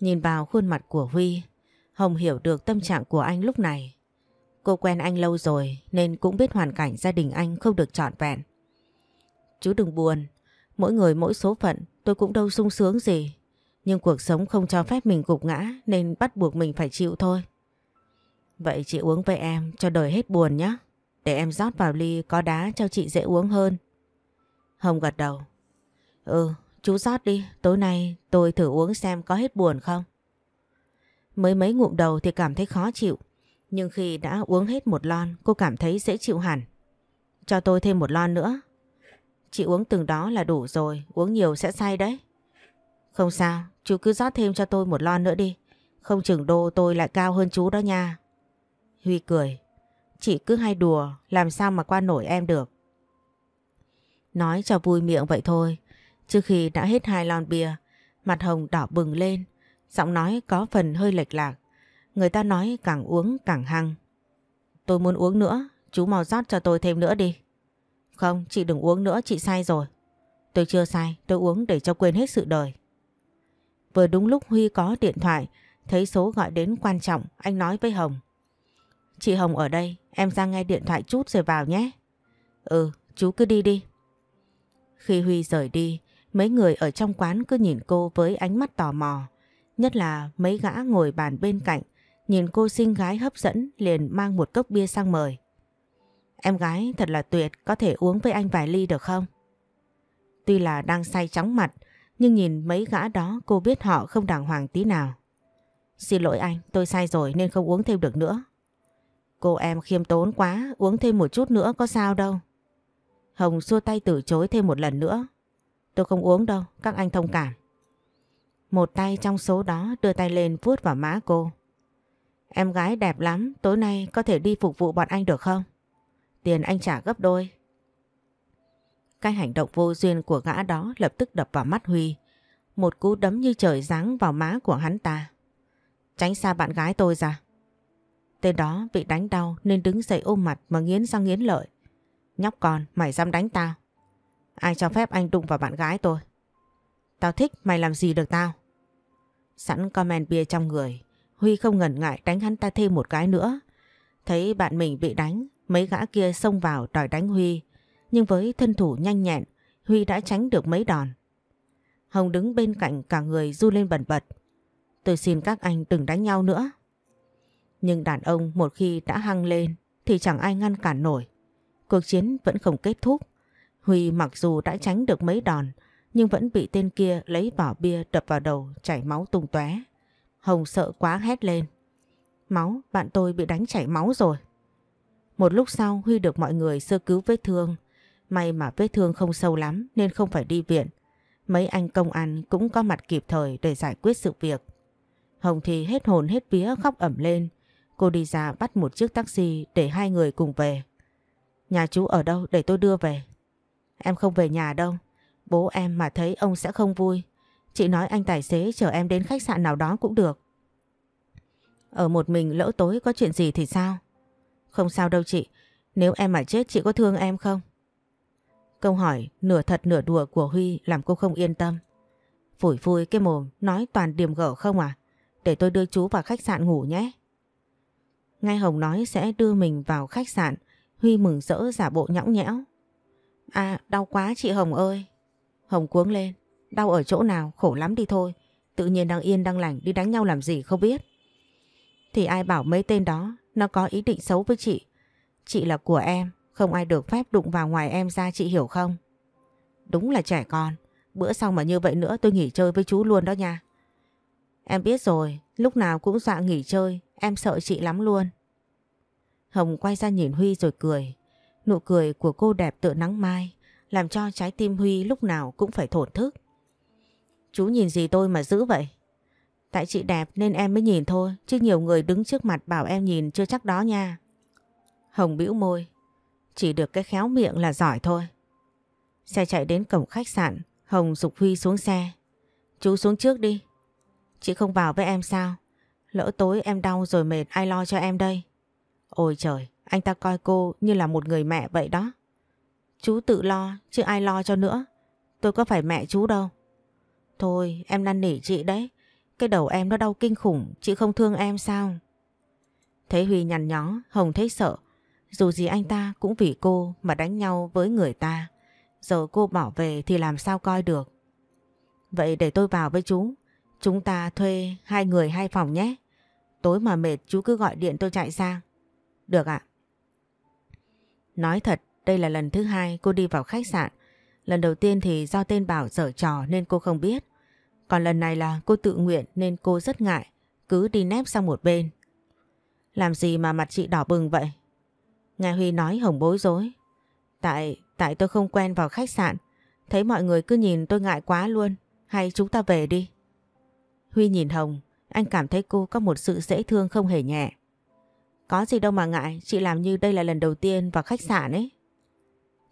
[SPEAKER 1] Nhìn vào khuôn mặt của Huy, Hồng hiểu được tâm trạng của anh lúc này. Cô quen anh lâu rồi nên cũng biết hoàn cảnh gia đình anh không được trọn vẹn. Chú đừng buồn, mỗi người mỗi số phận tôi cũng đâu sung sướng gì. Nhưng cuộc sống không cho phép mình gục ngã nên bắt buộc mình phải chịu thôi. Vậy chị uống với em cho đời hết buồn nhé. Để em rót vào ly có đá cho chị dễ uống hơn. Hồng gật đầu. Ừ, chú rót đi, tối nay tôi thử uống xem có hết buồn không. Mới mấy ngụm đầu thì cảm thấy khó chịu. Nhưng khi đã uống hết một lon cô cảm thấy dễ chịu hẳn. Cho tôi thêm một lon nữa. Chị uống từng đó là đủ rồi, uống nhiều sẽ say đấy. Không sao, chú cứ rót thêm cho tôi một lon nữa đi. Không chừng đô tôi lại cao hơn chú đó nha. Huy cười. Chị cứ hay đùa, làm sao mà qua nổi em được. Nói cho vui miệng vậy thôi. Trước khi đã hết hai lon bia, mặt Hồng đỏ bừng lên. Giọng nói có phần hơi lệch lạc. Người ta nói càng uống càng hăng. Tôi muốn uống nữa, chú mau rót cho tôi thêm nữa đi. Không, chị đừng uống nữa, chị sai rồi. Tôi chưa sai, tôi uống để cho quên hết sự đời. Vừa đúng lúc Huy có điện thoại, thấy số gọi đến quan trọng, anh nói với Hồng. Chị Hồng ở đây, em ra nghe điện thoại chút rồi vào nhé. Ừ, chú cứ đi đi. Khi Huy rời đi, mấy người ở trong quán cứ nhìn cô với ánh mắt tò mò. Nhất là mấy gã ngồi bàn bên cạnh, nhìn cô xinh gái hấp dẫn liền mang một cốc bia sang mời. Em gái thật là tuyệt, có thể uống với anh vài ly được không? Tuy là đang say chóng mặt, nhưng nhìn mấy gã đó cô biết họ không đàng hoàng tí nào. Xin lỗi anh, tôi say rồi nên không uống thêm được nữa. Cô em khiêm tốn quá, uống thêm một chút nữa có sao đâu. Hồng xua tay từ chối thêm một lần nữa. Tôi không uống đâu, các anh thông cảm. Một tay trong số đó đưa tay lên vuốt vào má cô. Em gái đẹp lắm, tối nay có thể đi phục vụ bọn anh được không? Tiền anh trả gấp đôi. Cái hành động vô duyên của gã đó lập tức đập vào mắt Huy. Một cú đấm như trời giáng vào má của hắn ta. Tránh xa bạn gái tôi ra. Tên đó bị đánh đau nên đứng dậy ôm mặt mà nghiến răng nghiến lợi. Nhóc con, mày dám đánh tao. Ai cho phép anh đụng vào bạn gái tôi? Tao thích mày làm gì được tao? Sẵn comment bia trong người, Huy không ngần ngại đánh hắn ta thêm một cái nữa. Thấy bạn mình bị đánh, mấy gã kia xông vào đòi đánh Huy. Nhưng với thân thủ nhanh nhẹn, Huy đã tránh được mấy đòn. Hồng đứng bên cạnh cả người du lên bẩn bật. Tôi xin các anh đừng đánh nhau nữa. Nhưng đàn ông một khi đã hăng lên thì chẳng ai ngăn cản nổi. Cuộc chiến vẫn không kết thúc. Huy mặc dù đã tránh được mấy đòn nhưng vẫn bị tên kia lấy vỏ bia đập vào đầu chảy máu tung tóe. Hồng sợ quá hét lên. Máu, bạn tôi bị đánh chảy máu rồi. Một lúc sau Huy được mọi người sơ cứu vết thương. May mà vết thương không sâu lắm nên không phải đi viện. Mấy anh công an cũng có mặt kịp thời để giải quyết sự việc. Hồng thì hết hồn hết vía khóc ẩm lên. Cô đi ra bắt một chiếc taxi để hai người cùng về. Nhà chú ở đâu để tôi đưa về? Em không về nhà đâu, Bố em mà thấy ông sẽ không vui. Chị nói anh tài xế chở em đến khách sạn nào đó cũng được. Ở một mình lỡ tối có chuyện gì thì sao? Không sao đâu chị. Nếu em mà chết chị có thương em không? Câu hỏi nửa thật nửa đùa của Huy làm cô không yên tâm. Phủi phui cái mồm nói toàn điềm gở không à? Để tôi đưa chú vào khách sạn ngủ nhé. Ngay Hồng nói sẽ đưa mình vào khách sạn. Huy mừng rỡ giả bộ nhõng nhẽo. À đau quá chị Hồng ơi. Hồng cuống lên, đau ở chỗ nào khổ lắm đi thôi. Tự nhiên đang yên đang lành đi đánh nhau làm gì không biết. Thì ai bảo mấy tên đó nó có ý định xấu với chị. Chị là của em, không ai được phép đụng vào ngoài em ra chị hiểu không? Đúng là trẻ con, bữa sau mà như vậy nữa tôi nghỉ chơi với chú luôn đó nha. Em biết rồi, lúc nào cũng dọa nghỉ chơi, em sợ chị lắm luôn. Hồng quay ra nhìn Huy rồi cười. Nụ cười của cô đẹp tựa nắng mai, làm cho trái tim Huy lúc nào cũng phải thổn thức. Chú nhìn gì tôi mà giữ vậy? Tại chị đẹp nên em mới nhìn thôi, chứ nhiều người đứng trước mặt bảo em nhìn chưa chắc đó nha. Hồng bĩu môi, chỉ được cái khéo miệng là giỏi thôi. Xe chạy đến cổng khách sạn, Hồng dục Huy xuống xe. Chú xuống trước đi. Chị không vào với em sao? Lỡ tối em đau rồi mệt ai lo cho em đây? Ôi trời, anh ta coi cô như là một người mẹ vậy đó. Chú tự lo chứ ai lo cho nữa Tôi có phải mẹ chú đâu Thôi em năn nỉ chị đấy Cái đầu em nó đau kinh khủng Chị không thương em sao Thấy Huy nhằn nhó Hồng thấy sợ Dù gì anh ta cũng vì cô mà đánh nhau với người ta Giờ cô bảo về thì làm sao coi được Vậy để tôi vào với chú Chúng ta thuê hai người hai phòng nhé Tối mà mệt chú cứ gọi điện tôi chạy sang Được ạ à? Nói thật đây là lần thứ hai cô đi vào khách sạn. Lần đầu tiên thì do tên Bảo dở trò nên cô không biết. Còn lần này là cô tự nguyện nên cô rất ngại, cứ đi nép sang một bên. Làm gì mà mặt chị đỏ bừng vậy? Ngài Huy nói hồng bối rối. Tại, tại tôi không quen vào khách sạn. Thấy mọi người cứ nhìn tôi ngại quá luôn. Hay chúng ta về đi. Huy nhìn Hồng, anh cảm thấy cô có một sự dễ thương không hề nhẹ. Có gì đâu mà ngại, chị làm như đây là lần đầu tiên vào khách sạn ấy.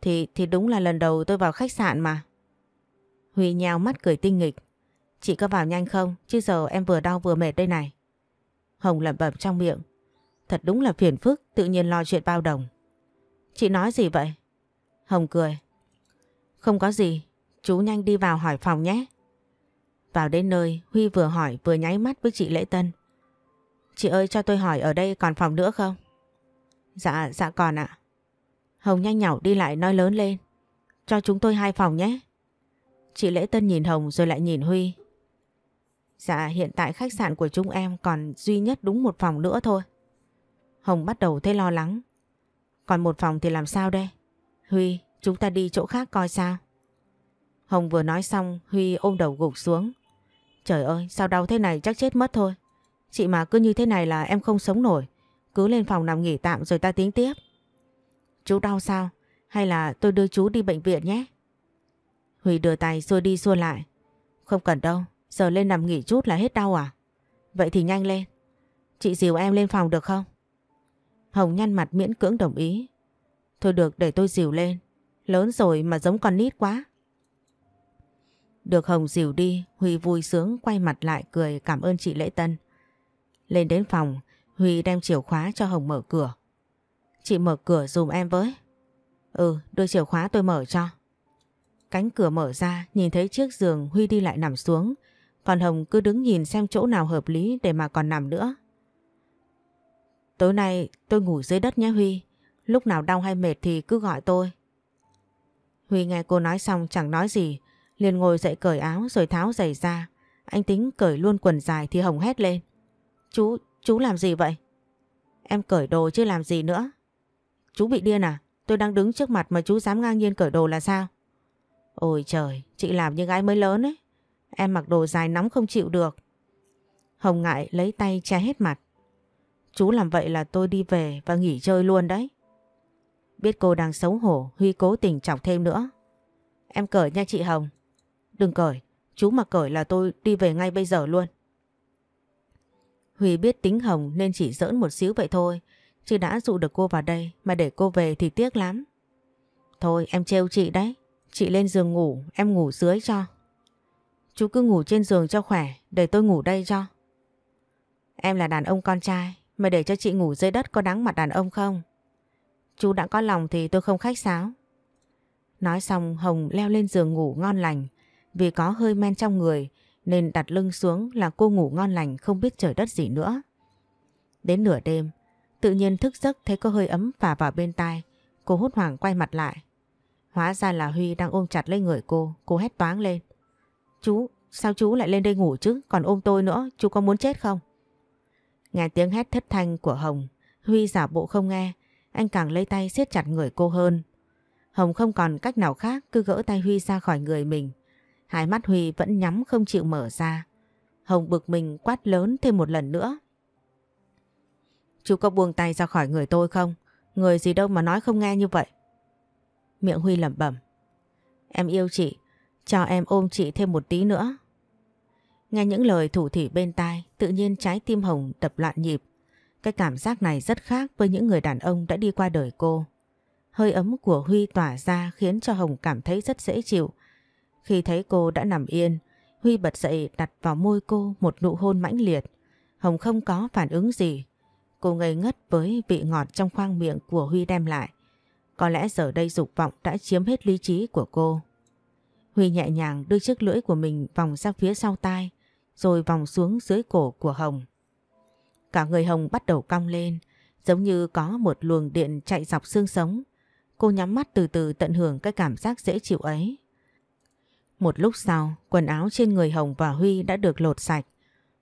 [SPEAKER 1] Thì thì đúng là lần đầu tôi vào khách sạn mà. Huy nhào mắt cười tinh nghịch. Chị có vào nhanh không? Chứ giờ em vừa đau vừa mệt đây này. Hồng lẩm bẩm trong miệng. Thật đúng là phiền phức, tự nhiên lo chuyện bao đồng. Chị nói gì vậy? Hồng cười. Không có gì, chú nhanh đi vào hỏi phòng nhé. Vào đến nơi, Huy vừa hỏi vừa nháy mắt với chị Lễ Tân. Chị ơi cho tôi hỏi ở đây còn phòng nữa không? Dạ, dạ còn ạ. Hồng nhanh nhỏ đi lại nói lớn lên. Cho chúng tôi hai phòng nhé. Chị Lễ Tân nhìn Hồng rồi lại nhìn Huy. Dạ hiện tại khách sạn của chúng em còn duy nhất đúng một phòng nữa thôi. Hồng bắt đầu thấy lo lắng. Còn một phòng thì làm sao đây? Huy, chúng ta đi chỗ khác coi sao. Hồng vừa nói xong Huy ôm đầu gục xuống. Trời ơi sao đau thế này chắc chết mất thôi. Chị mà cứ như thế này là em không sống nổi. Cứ lên phòng nằm nghỉ tạm rồi ta tính tiếp. Chú đau sao? Hay là tôi đưa chú đi bệnh viện nhé? Huy đưa tay xua đi xua lại. Không cần đâu, giờ lên nằm nghỉ chút là hết đau à? Vậy thì nhanh lên. Chị dìu em lên phòng được không? Hồng nhăn mặt miễn cưỡng đồng ý. Thôi được để tôi dìu lên. Lớn rồi mà giống con nít quá. Được Hồng dìu đi, Huy vui sướng quay mặt lại cười cảm ơn chị Lễ Tân. Lên đến phòng, Huy đem chìa khóa cho Hồng mở cửa. Chị mở cửa dùm em với. Ừ, đưa chìa khóa tôi mở cho. Cánh cửa mở ra, nhìn thấy chiếc giường Huy đi lại nằm xuống. Còn Hồng cứ đứng nhìn xem chỗ nào hợp lý để mà còn nằm nữa. Tối nay tôi ngủ dưới đất nhé Huy. Lúc nào đau hay mệt thì cứ gọi tôi. Huy nghe cô nói xong chẳng nói gì. Liền ngồi dậy cởi áo rồi tháo giày ra. Anh tính cởi luôn quần dài thì Hồng hét lên. Chú, chú làm gì vậy? Em cởi đồ chứ làm gì nữa? Chú bị điên à? Tôi đang đứng trước mặt mà chú dám ngang nhiên cởi đồ là sao? Ôi trời, chị làm như gái mới lớn ấy. Em mặc đồ dài nóng không chịu được. Hồng Ngại lấy tay che hết mặt. Chú làm vậy là tôi đi về và nghỉ chơi luôn đấy. Biết cô đang xấu hổ, Huy cố tình chọc thêm nữa. Em cởi nha chị Hồng. Đừng cởi, chú mà cởi là tôi đi về ngay bây giờ luôn. Huy biết tính Hồng nên chỉ giỡn một xíu vậy thôi. Chứ đã dụ được cô vào đây mà để cô về thì tiếc lắm. Thôi em trêu chị đấy. Chị lên giường ngủ, em ngủ dưới cho. Chú cứ ngủ trên giường cho khỏe, để tôi ngủ đây cho. Em là đàn ông con trai, mà để cho chị ngủ dưới đất có đáng mặt đàn ông không? Chú đã có lòng thì tôi không khách sáo. Nói xong Hồng leo lên giường ngủ ngon lành. Vì có hơi men trong người nên đặt lưng xuống là cô ngủ ngon lành không biết trời đất gì nữa. Đến nửa đêm, Tự nhiên thức giấc thấy có hơi ấm phả vào bên tai. Cô hốt hoảng quay mặt lại. Hóa ra là Huy đang ôm chặt lấy người cô. Cô hét toáng lên. Chú, sao chú lại lên đây ngủ chứ? Còn ôm tôi nữa, chú có muốn chết không? Nghe tiếng hét thất thanh của Hồng. Huy giả bộ không nghe. Anh càng lấy tay siết chặt người cô hơn. Hồng không còn cách nào khác cứ gỡ tay Huy ra khỏi người mình. Hai mắt Huy vẫn nhắm không chịu mở ra. Hồng bực mình quát lớn thêm một lần nữa Chú có buông tay ra khỏi người tôi không? Người gì đâu mà nói không nghe như vậy. Miệng Huy lẩm bẩm. Em yêu chị, cho em ôm chị thêm một tí nữa. Nghe những lời thủ thỉ bên tai, tự nhiên trái tim Hồng đập loạn nhịp. Cái cảm giác này rất khác với những người đàn ông đã đi qua đời cô. Hơi ấm của Huy tỏa ra khiến cho Hồng cảm thấy rất dễ chịu. Khi thấy cô đã nằm yên, Huy bật dậy đặt vào môi cô một nụ hôn mãnh liệt. Hồng không có phản ứng gì, Cô ngây ngất với vị ngọt trong khoang miệng của Huy đem lại. Có lẽ giờ đây dục vọng đã chiếm hết lý trí của cô. Huy nhẹ nhàng đưa chiếc lưỡi của mình vòng ra phía sau tai, rồi vòng xuống dưới cổ của Hồng. Cả người Hồng bắt đầu cong lên, giống như có một luồng điện chạy dọc xương sống. Cô nhắm mắt từ từ tận hưởng cái cảm giác dễ chịu ấy. Một lúc sau, quần áo trên người Hồng và Huy đã được lột sạch.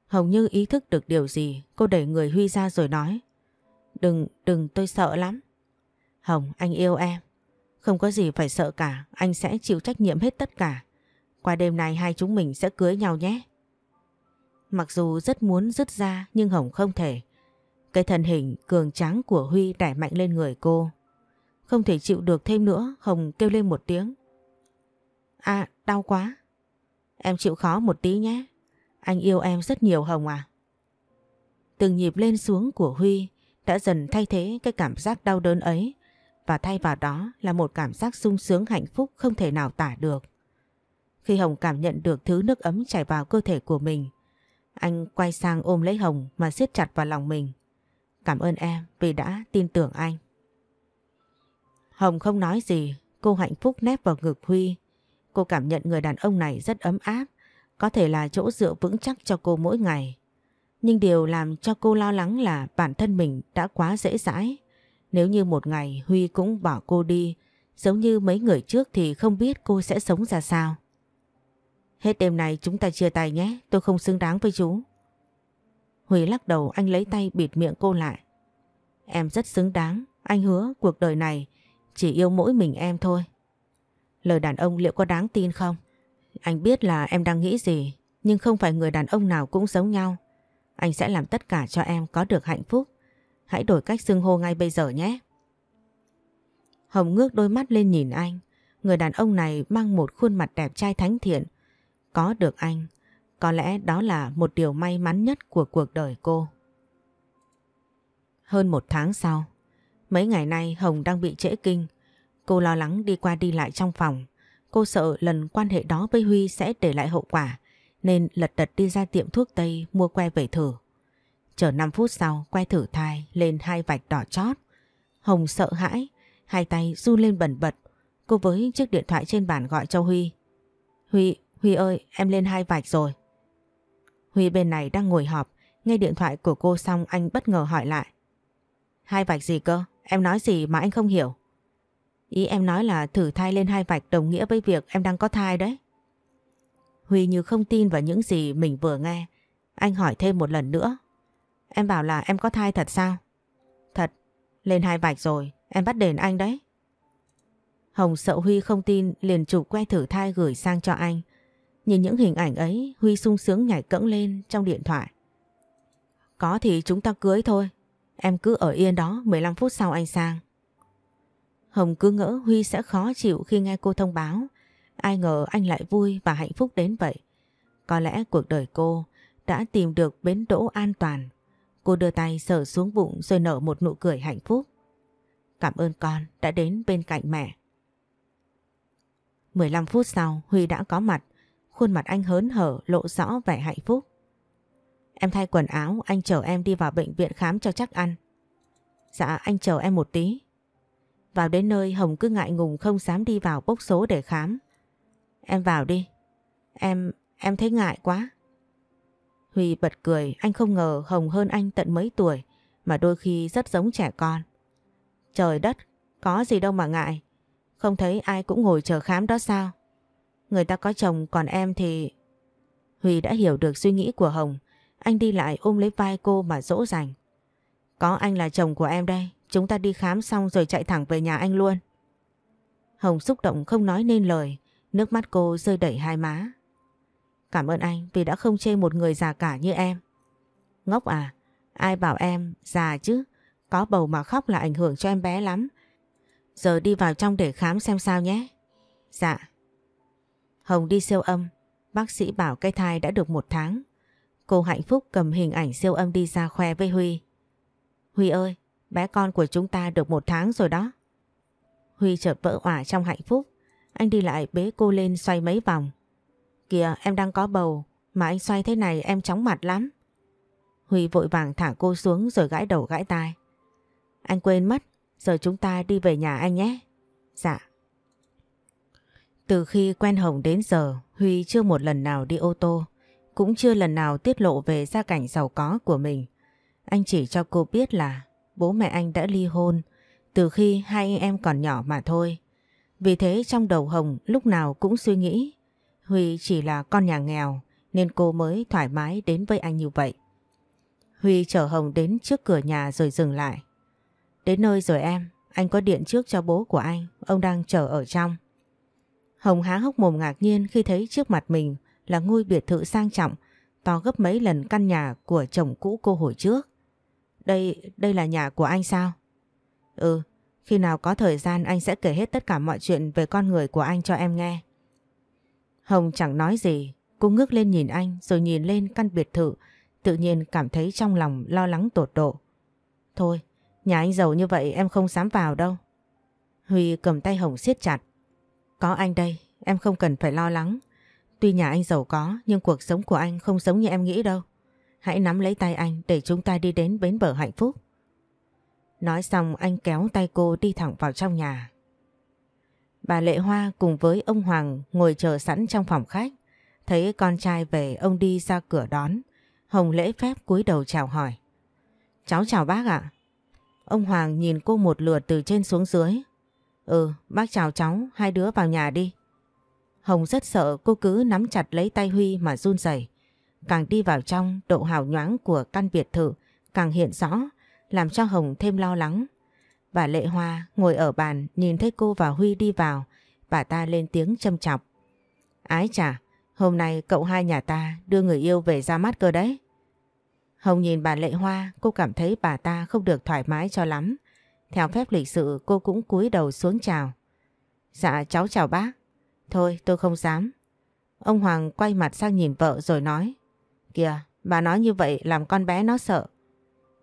[SPEAKER 1] Hồng Như ý thức được điều gì, cô đẩy người Huy ra rồi nói. Đừng, đừng tôi sợ lắm. Hồng, anh yêu em. Không có gì phải sợ cả, anh sẽ chịu trách nhiệm hết tất cả. Qua đêm nay hai chúng mình sẽ cưới nhau nhé. Mặc dù rất muốn dứt ra nhưng Hồng không thể. Cái thân hình cường tráng của Huy đẩy mạnh lên người cô. Không thể chịu được thêm nữa, Hồng kêu lên một tiếng. À, đau quá. Em chịu khó một tí nhé, anh yêu em rất nhiều Hồng à? Từng nhịp lên xuống của Huy đã dần thay thế cái cảm giác đau đớn ấy và thay vào đó là một cảm giác sung sướng hạnh phúc không thể nào tả được. Khi Hồng cảm nhận được thứ nước ấm chảy vào cơ thể của mình, anh quay sang ôm lấy Hồng mà siết chặt vào lòng mình. Cảm ơn em vì đã tin tưởng anh. Hồng không nói gì, cô hạnh phúc nép vào ngực Huy. Cô cảm nhận người đàn ông này rất ấm áp có thể là chỗ dựa vững chắc cho cô mỗi ngày. Nhưng điều làm cho cô lo lắng là bản thân mình đã quá dễ dãi. Nếu như một ngày Huy cũng bỏ cô đi, giống như mấy người trước thì không biết cô sẽ sống ra sao. Hết đêm này chúng ta chia tay nhé, tôi không xứng đáng với chú. Huy lắc đầu anh lấy tay bịt miệng cô lại. Em rất xứng đáng, anh hứa cuộc đời này chỉ yêu mỗi mình em thôi. Lời đàn ông liệu có đáng tin không? Anh biết là em đang nghĩ gì, nhưng không phải người đàn ông nào cũng giống nhau. Anh sẽ làm tất cả cho em có được hạnh phúc. Hãy đổi cách xưng hô ngay bây giờ nhé. Hồng ngước đôi mắt lên nhìn anh. Người đàn ông này mang một khuôn mặt đẹp trai thánh thiện. Có được anh, có lẽ đó là một điều may mắn nhất của cuộc đời cô. Hơn một tháng sau, mấy ngày nay Hồng đang bị trễ kinh. Cô lo lắng đi qua đi lại trong phòng. Cô sợ lần quan hệ đó với Huy sẽ để lại hậu quả nên lật đật đi ra tiệm thuốc Tây mua que về thử. Chờ 5 phút sau que thử thai lên hai vạch đỏ chót. Hồng sợ hãi, hai tay du lên bẩn bật. Cô với chiếc điện thoại trên bàn gọi cho Huy. Huy, Huy ơi, em lên hai vạch rồi. Huy bên này đang ngồi họp, nghe điện thoại của cô xong anh bất ngờ hỏi lại. Hai vạch gì cơ? Em nói gì mà anh không hiểu? Ý em nói là thử thai lên hai vạch đồng nghĩa với việc em đang có thai đấy. Huy như không tin vào những gì mình vừa nghe. Anh hỏi thêm một lần nữa. Em bảo là em có thai thật sao? Thật, lên hai vạch rồi, em bắt đền anh đấy. Hồng sợ Huy không tin liền chụp que thử thai gửi sang cho anh. Nhìn những hình ảnh ấy Huy sung sướng nhảy cẫng lên trong điện thoại. Có thì chúng ta cưới thôi. Em cứ ở yên đó 15 phút sau anh sang. Hồng cứ ngỡ Huy sẽ khó chịu khi nghe cô thông báo. Ai ngờ anh lại vui và hạnh phúc đến vậy. Có lẽ cuộc đời cô đã tìm được bến đỗ an toàn. Cô đưa tay sờ xuống bụng rồi nở một nụ cười hạnh phúc. Cảm ơn con đã đến bên cạnh mẹ. 15 phút sau Huy đã có mặt. Khuôn mặt anh hớn hở lộ rõ vẻ hạnh phúc. Em thay quần áo, anh chở em đi vào bệnh viện khám cho chắc ăn. Dạ, anh chờ em một tí. Vào đến nơi Hồng cứ ngại ngùng không dám đi vào bốc số để khám. Em vào đi. Em, em thấy ngại quá. Huy bật cười, anh không ngờ Hồng hơn anh tận mấy tuổi mà đôi khi rất giống trẻ con. Trời đất, có gì đâu mà ngại. Không thấy ai cũng ngồi chờ khám đó sao? Người ta có chồng còn em thì... Huy đã hiểu được suy nghĩ của Hồng. Anh đi lại ôm lấy vai cô mà dỗ dành. Có anh là chồng của em đây. Chúng ta đi khám xong rồi chạy thẳng về nhà anh luôn. Hồng xúc động không nói nên lời, nước mắt cô rơi đẩy hai má. Cảm ơn anh vì đã không chê một người già cả như em. Ngốc à, ai bảo em già chứ, có bầu mà khóc là ảnh hưởng cho em bé lắm. Giờ đi vào trong để khám xem sao nhé. Dạ. Hồng đi siêu âm, bác sĩ bảo cái thai đã được một tháng. Cô hạnh phúc cầm hình ảnh siêu âm đi ra khoe với Huy. Huy ơi, Bé con của chúng ta được một tháng rồi đó. Huy chợt vỡ òa trong hạnh phúc. Anh đi lại bế cô lên xoay mấy vòng. Kìa em đang có bầu mà anh xoay thế này em chóng mặt lắm. Huy vội vàng thả cô xuống rồi gãi đầu gãi tai. Anh quên mất, giờ chúng ta đi về nhà anh nhé. Dạ. Từ khi quen Hồng đến giờ, Huy chưa một lần nào đi ô tô, cũng chưa lần nào tiết lộ về gia cảnh giàu có của mình. Anh chỉ cho cô biết là bố mẹ anh đã ly hôn từ khi hai anh em còn nhỏ mà thôi. Vì thế trong đầu Hồng lúc nào cũng suy nghĩ Huy chỉ là con nhà nghèo nên cô mới thoải mái đến với anh như vậy. Huy chở Hồng đến trước cửa nhà rồi dừng lại. Đến nơi rồi em, anh có điện trước cho bố của anh, ông đang chờ ở trong. Hồng há hốc mồm ngạc nhiên khi thấy trước mặt mình là ngôi biệt thự sang trọng, to gấp mấy lần căn nhà của chồng cũ cô hồi trước. Đây, đây là nhà của anh sao? Ừ, khi nào có thời gian anh sẽ kể hết tất cả mọi chuyện về con người của anh cho em nghe. Hồng chẳng nói gì, cô ngước lên nhìn anh rồi nhìn lên căn biệt thự, tự nhiên cảm thấy trong lòng lo lắng tột độ. Thôi, nhà anh giàu như vậy em không dám vào đâu. Huy cầm tay Hồng siết chặt. Có anh đây, em không cần phải lo lắng. Tuy nhà anh giàu có nhưng cuộc sống của anh không giống như em nghĩ đâu. Hãy nắm lấy tay anh để chúng ta đi đến bến bờ hạnh phúc. Nói xong anh kéo tay cô đi thẳng vào trong nhà. Bà Lệ Hoa cùng với ông Hoàng ngồi chờ sẵn trong phòng khách. Thấy con trai về ông đi ra cửa đón. Hồng lễ phép cúi đầu chào hỏi. Cháu chào bác ạ. Ông Hoàng nhìn cô một lượt từ trên xuống dưới. Ừ, bác chào cháu, hai đứa vào nhà đi. Hồng rất sợ cô cứ nắm chặt lấy tay Huy mà run rẩy Càng đi vào trong, độ hào nhoáng của căn biệt thự càng hiện rõ, làm cho Hồng thêm lo lắng. Bà Lệ Hoa ngồi ở bàn nhìn thấy cô và Huy đi vào, bà ta lên tiếng châm chọc. Ái chà, hôm nay cậu hai nhà ta đưa người yêu về ra mắt cơ đấy. Hồng nhìn bà Lệ Hoa, cô cảm thấy bà ta không được thoải mái cho lắm. Theo phép lịch sự cô cũng cúi đầu xuống chào. Dạ cháu chào bác. Thôi tôi không dám. Ông Hoàng quay mặt sang nhìn vợ rồi nói kìa, bà nói như vậy làm con bé nó sợ.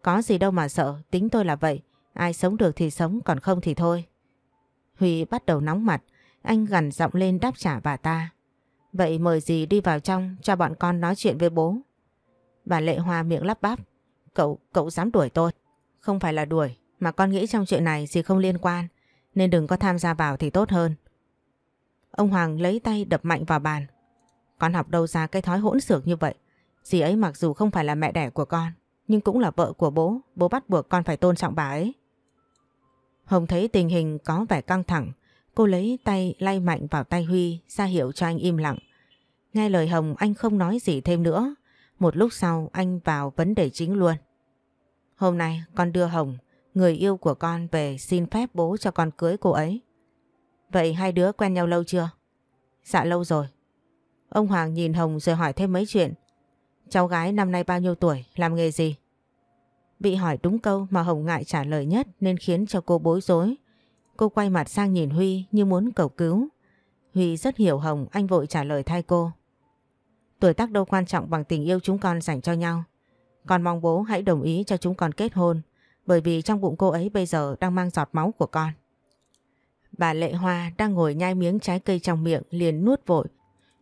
[SPEAKER 1] Có gì đâu mà sợ, tính tôi là vậy, ai sống được thì sống còn không thì thôi. Huy bắt đầu nóng mặt, anh gằn giọng lên đáp trả bà ta. Vậy mời dì đi vào trong cho bọn con nói chuyện với bố. Bà Lệ Hoa miệng lắp bắp. Cậu, cậu dám đuổi tôi. Không phải là đuổi, mà con nghĩ trong chuyện này dì không liên quan, nên đừng có tham gia vào thì tốt hơn. Ông Hoàng lấy tay đập mạnh vào bàn. Con học đâu ra cái thói hỗn xược như vậy. Dì ấy mặc dù không phải là mẹ đẻ của con, nhưng cũng là vợ của bố, bố bắt buộc con phải tôn trọng bà ấy. Hồng thấy tình hình có vẻ căng thẳng, cô lấy tay lay mạnh vào tay Huy ra hiệu cho anh im lặng. Nghe lời Hồng anh không nói gì thêm nữa, một lúc sau anh vào vấn đề chính luôn. Hôm nay con đưa Hồng, người yêu của con về xin phép bố cho con cưới cô ấy. Vậy hai đứa quen nhau lâu chưa? Dạ lâu rồi. Ông Hoàng nhìn Hồng rồi hỏi thêm mấy chuyện. Cháu gái năm nay bao nhiêu tuổi, làm nghề gì? Bị hỏi đúng câu mà Hồng ngại trả lời nhất nên khiến cho cô bối rối. Cô quay mặt sang nhìn Huy như muốn cầu cứu. Huy rất hiểu Hồng, anh vội trả lời thay cô. Tuổi tác đâu quan trọng bằng tình yêu chúng con dành cho nhau. Con mong bố hãy đồng ý cho chúng con kết hôn, bởi vì trong bụng cô ấy bây giờ đang mang giọt máu của con. Bà Lệ Hoa đang ngồi nhai miếng trái cây trong miệng liền nuốt vội,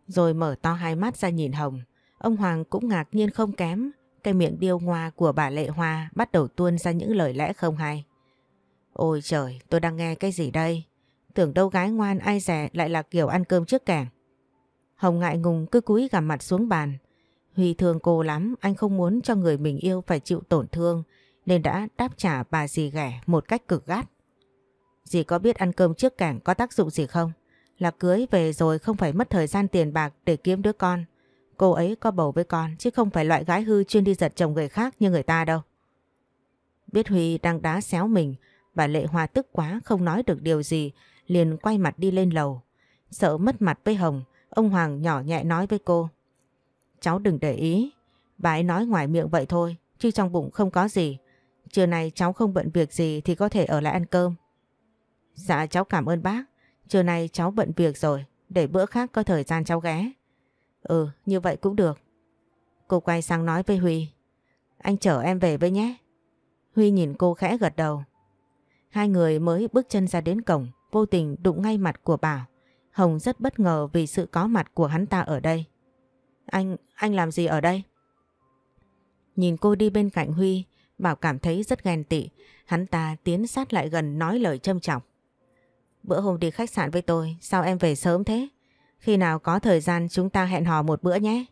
[SPEAKER 1] rồi mở to hai mắt ra nhìn Hồng. Ông Hoàng cũng ngạc nhiên không kém, cái miệng điêu ngoa của bà Lệ Hoa bắt đầu tuôn ra những lời lẽ không hay. Ôi trời, tôi đang nghe cái gì đây? Tưởng đâu gái ngoan ai rẻ lại là kiểu ăn cơm trước kẻng. Hồng ngại ngùng cứ cúi gằm mặt xuống bàn. Huy thương cô lắm, anh không muốn cho người mình yêu phải chịu tổn thương nên đã đáp trả bà dì ghẻ một cách cực gắt. Dì có biết ăn cơm trước cảng có tác dụng gì không? Là cưới về rồi không phải mất thời gian tiền bạc để kiếm đứa con. Cô ấy có bầu với con chứ không phải loại gái hư chuyên đi giật chồng người khác như người ta đâu. Biết Huy đang đá xéo mình, bà Lệ Hoa tức quá không nói được điều gì, liền quay mặt đi lên lầu. Sợ mất mặt với Hồng, ông Hoàng nhỏ nhẹ nói với cô. Cháu đừng để ý, bà ấy nói ngoài miệng vậy thôi, chứ trong bụng không có gì. Trưa nay cháu không bận việc gì thì có thể ở lại ăn cơm. Dạ cháu cảm ơn bác, trưa nay cháu bận việc rồi, để bữa khác có thời gian cháu ghé. Ừ, như vậy cũng được. Cô quay sang nói với Huy. Anh chở em về với nhé. Huy nhìn cô khẽ gật đầu. Hai người mới bước chân ra đến cổng, vô tình đụng ngay mặt của Bảo. Hồng rất bất ngờ vì sự có mặt của hắn ta ở đây. Anh, anh làm gì ở đây? Nhìn cô đi bên cạnh Huy, Bảo cảm thấy rất ghen tị. Hắn ta tiến sát lại gần nói lời châm trọng. Bữa hôm đi khách sạn với tôi, sao em về sớm thế? Khi nào có thời gian chúng ta hẹn hò một bữa nhé.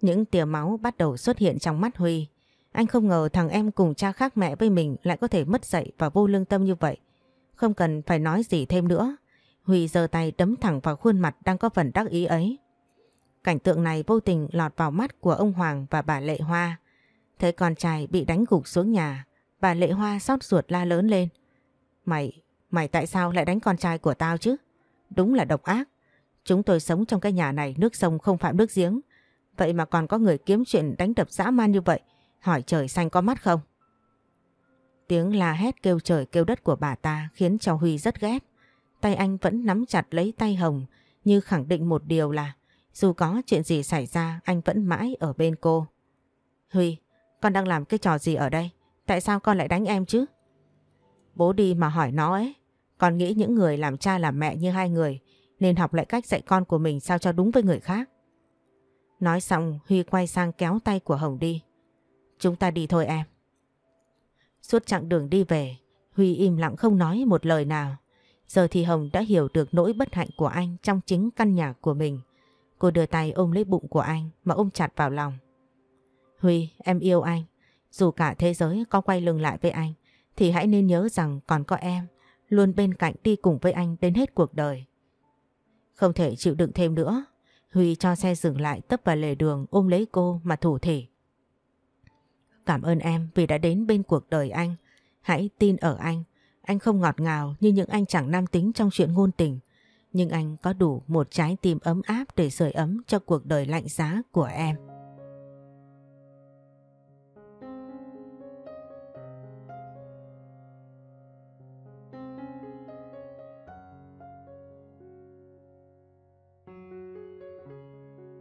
[SPEAKER 1] Những tia máu bắt đầu xuất hiện trong mắt Huy. Anh không ngờ thằng em cùng cha khác mẹ với mình lại có thể mất dạy và vô lương tâm như vậy. Không cần phải nói gì thêm nữa. Huy giơ tay đấm thẳng vào khuôn mặt đang có phần đắc ý ấy. Cảnh tượng này vô tình lọt vào mắt của ông Hoàng và bà Lệ Hoa. Thấy con trai bị đánh gục xuống nhà, bà Lệ Hoa xót ruột la lớn lên. Mày, mày tại sao lại đánh con trai của tao chứ? Đúng là độc ác. Chúng tôi sống trong cái nhà này nước sông không phạm nước giếng. Vậy mà còn có người kiếm chuyện đánh đập dã man như vậy. Hỏi trời xanh có mắt không? Tiếng la hét kêu trời kêu đất của bà ta khiến cho Huy rất ghét. Tay anh vẫn nắm chặt lấy tay Hồng như khẳng định một điều là dù có chuyện gì xảy ra anh vẫn mãi ở bên cô. Huy, con đang làm cái trò gì ở đây? Tại sao con lại đánh em chứ? Bố đi mà hỏi nó ấy. Con nghĩ những người làm cha làm mẹ như hai người nên học lại cách dạy con của mình sao cho đúng với người khác. Nói xong Huy quay sang kéo tay của Hồng đi. Chúng ta đi thôi em. Suốt chặng đường đi về, Huy im lặng không nói một lời nào. Giờ thì Hồng đã hiểu được nỗi bất hạnh của anh trong chính căn nhà của mình. Cô đưa tay ôm lấy bụng của anh mà ôm chặt vào lòng. Huy, em yêu anh. Dù cả thế giới có quay lưng lại với anh, thì hãy nên nhớ rằng còn có em, luôn bên cạnh đi cùng với anh đến hết cuộc đời. Không thể chịu đựng thêm nữa, Huy cho xe dừng lại tấp vào lề đường ôm lấy cô mà thủ thể. Cảm ơn em vì đã đến bên cuộc đời anh. Hãy tin ở anh. Anh không ngọt ngào như những anh chẳng nam tính trong chuyện ngôn tình. Nhưng anh có đủ một trái tim ấm áp để sưởi ấm cho cuộc đời lạnh giá của em.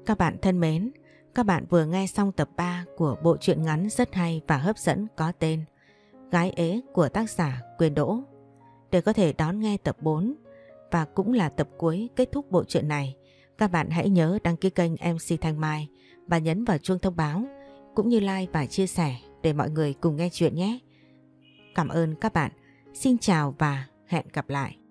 [SPEAKER 1] Các bạn thân mến, các bạn vừa nghe xong tập 3 của bộ truyện ngắn rất hay và hấp dẫn có tên Gái ế của tác giả Quyền Đỗ. Để có thể đón nghe tập 4 và cũng là tập cuối kết thúc bộ truyện này, các bạn hãy nhớ đăng ký kênh MC Thanh Mai và nhấn vào chuông thông báo cũng như like và chia sẻ để mọi người cùng nghe chuyện nhé. Cảm ơn các bạn. Xin chào và hẹn gặp lại.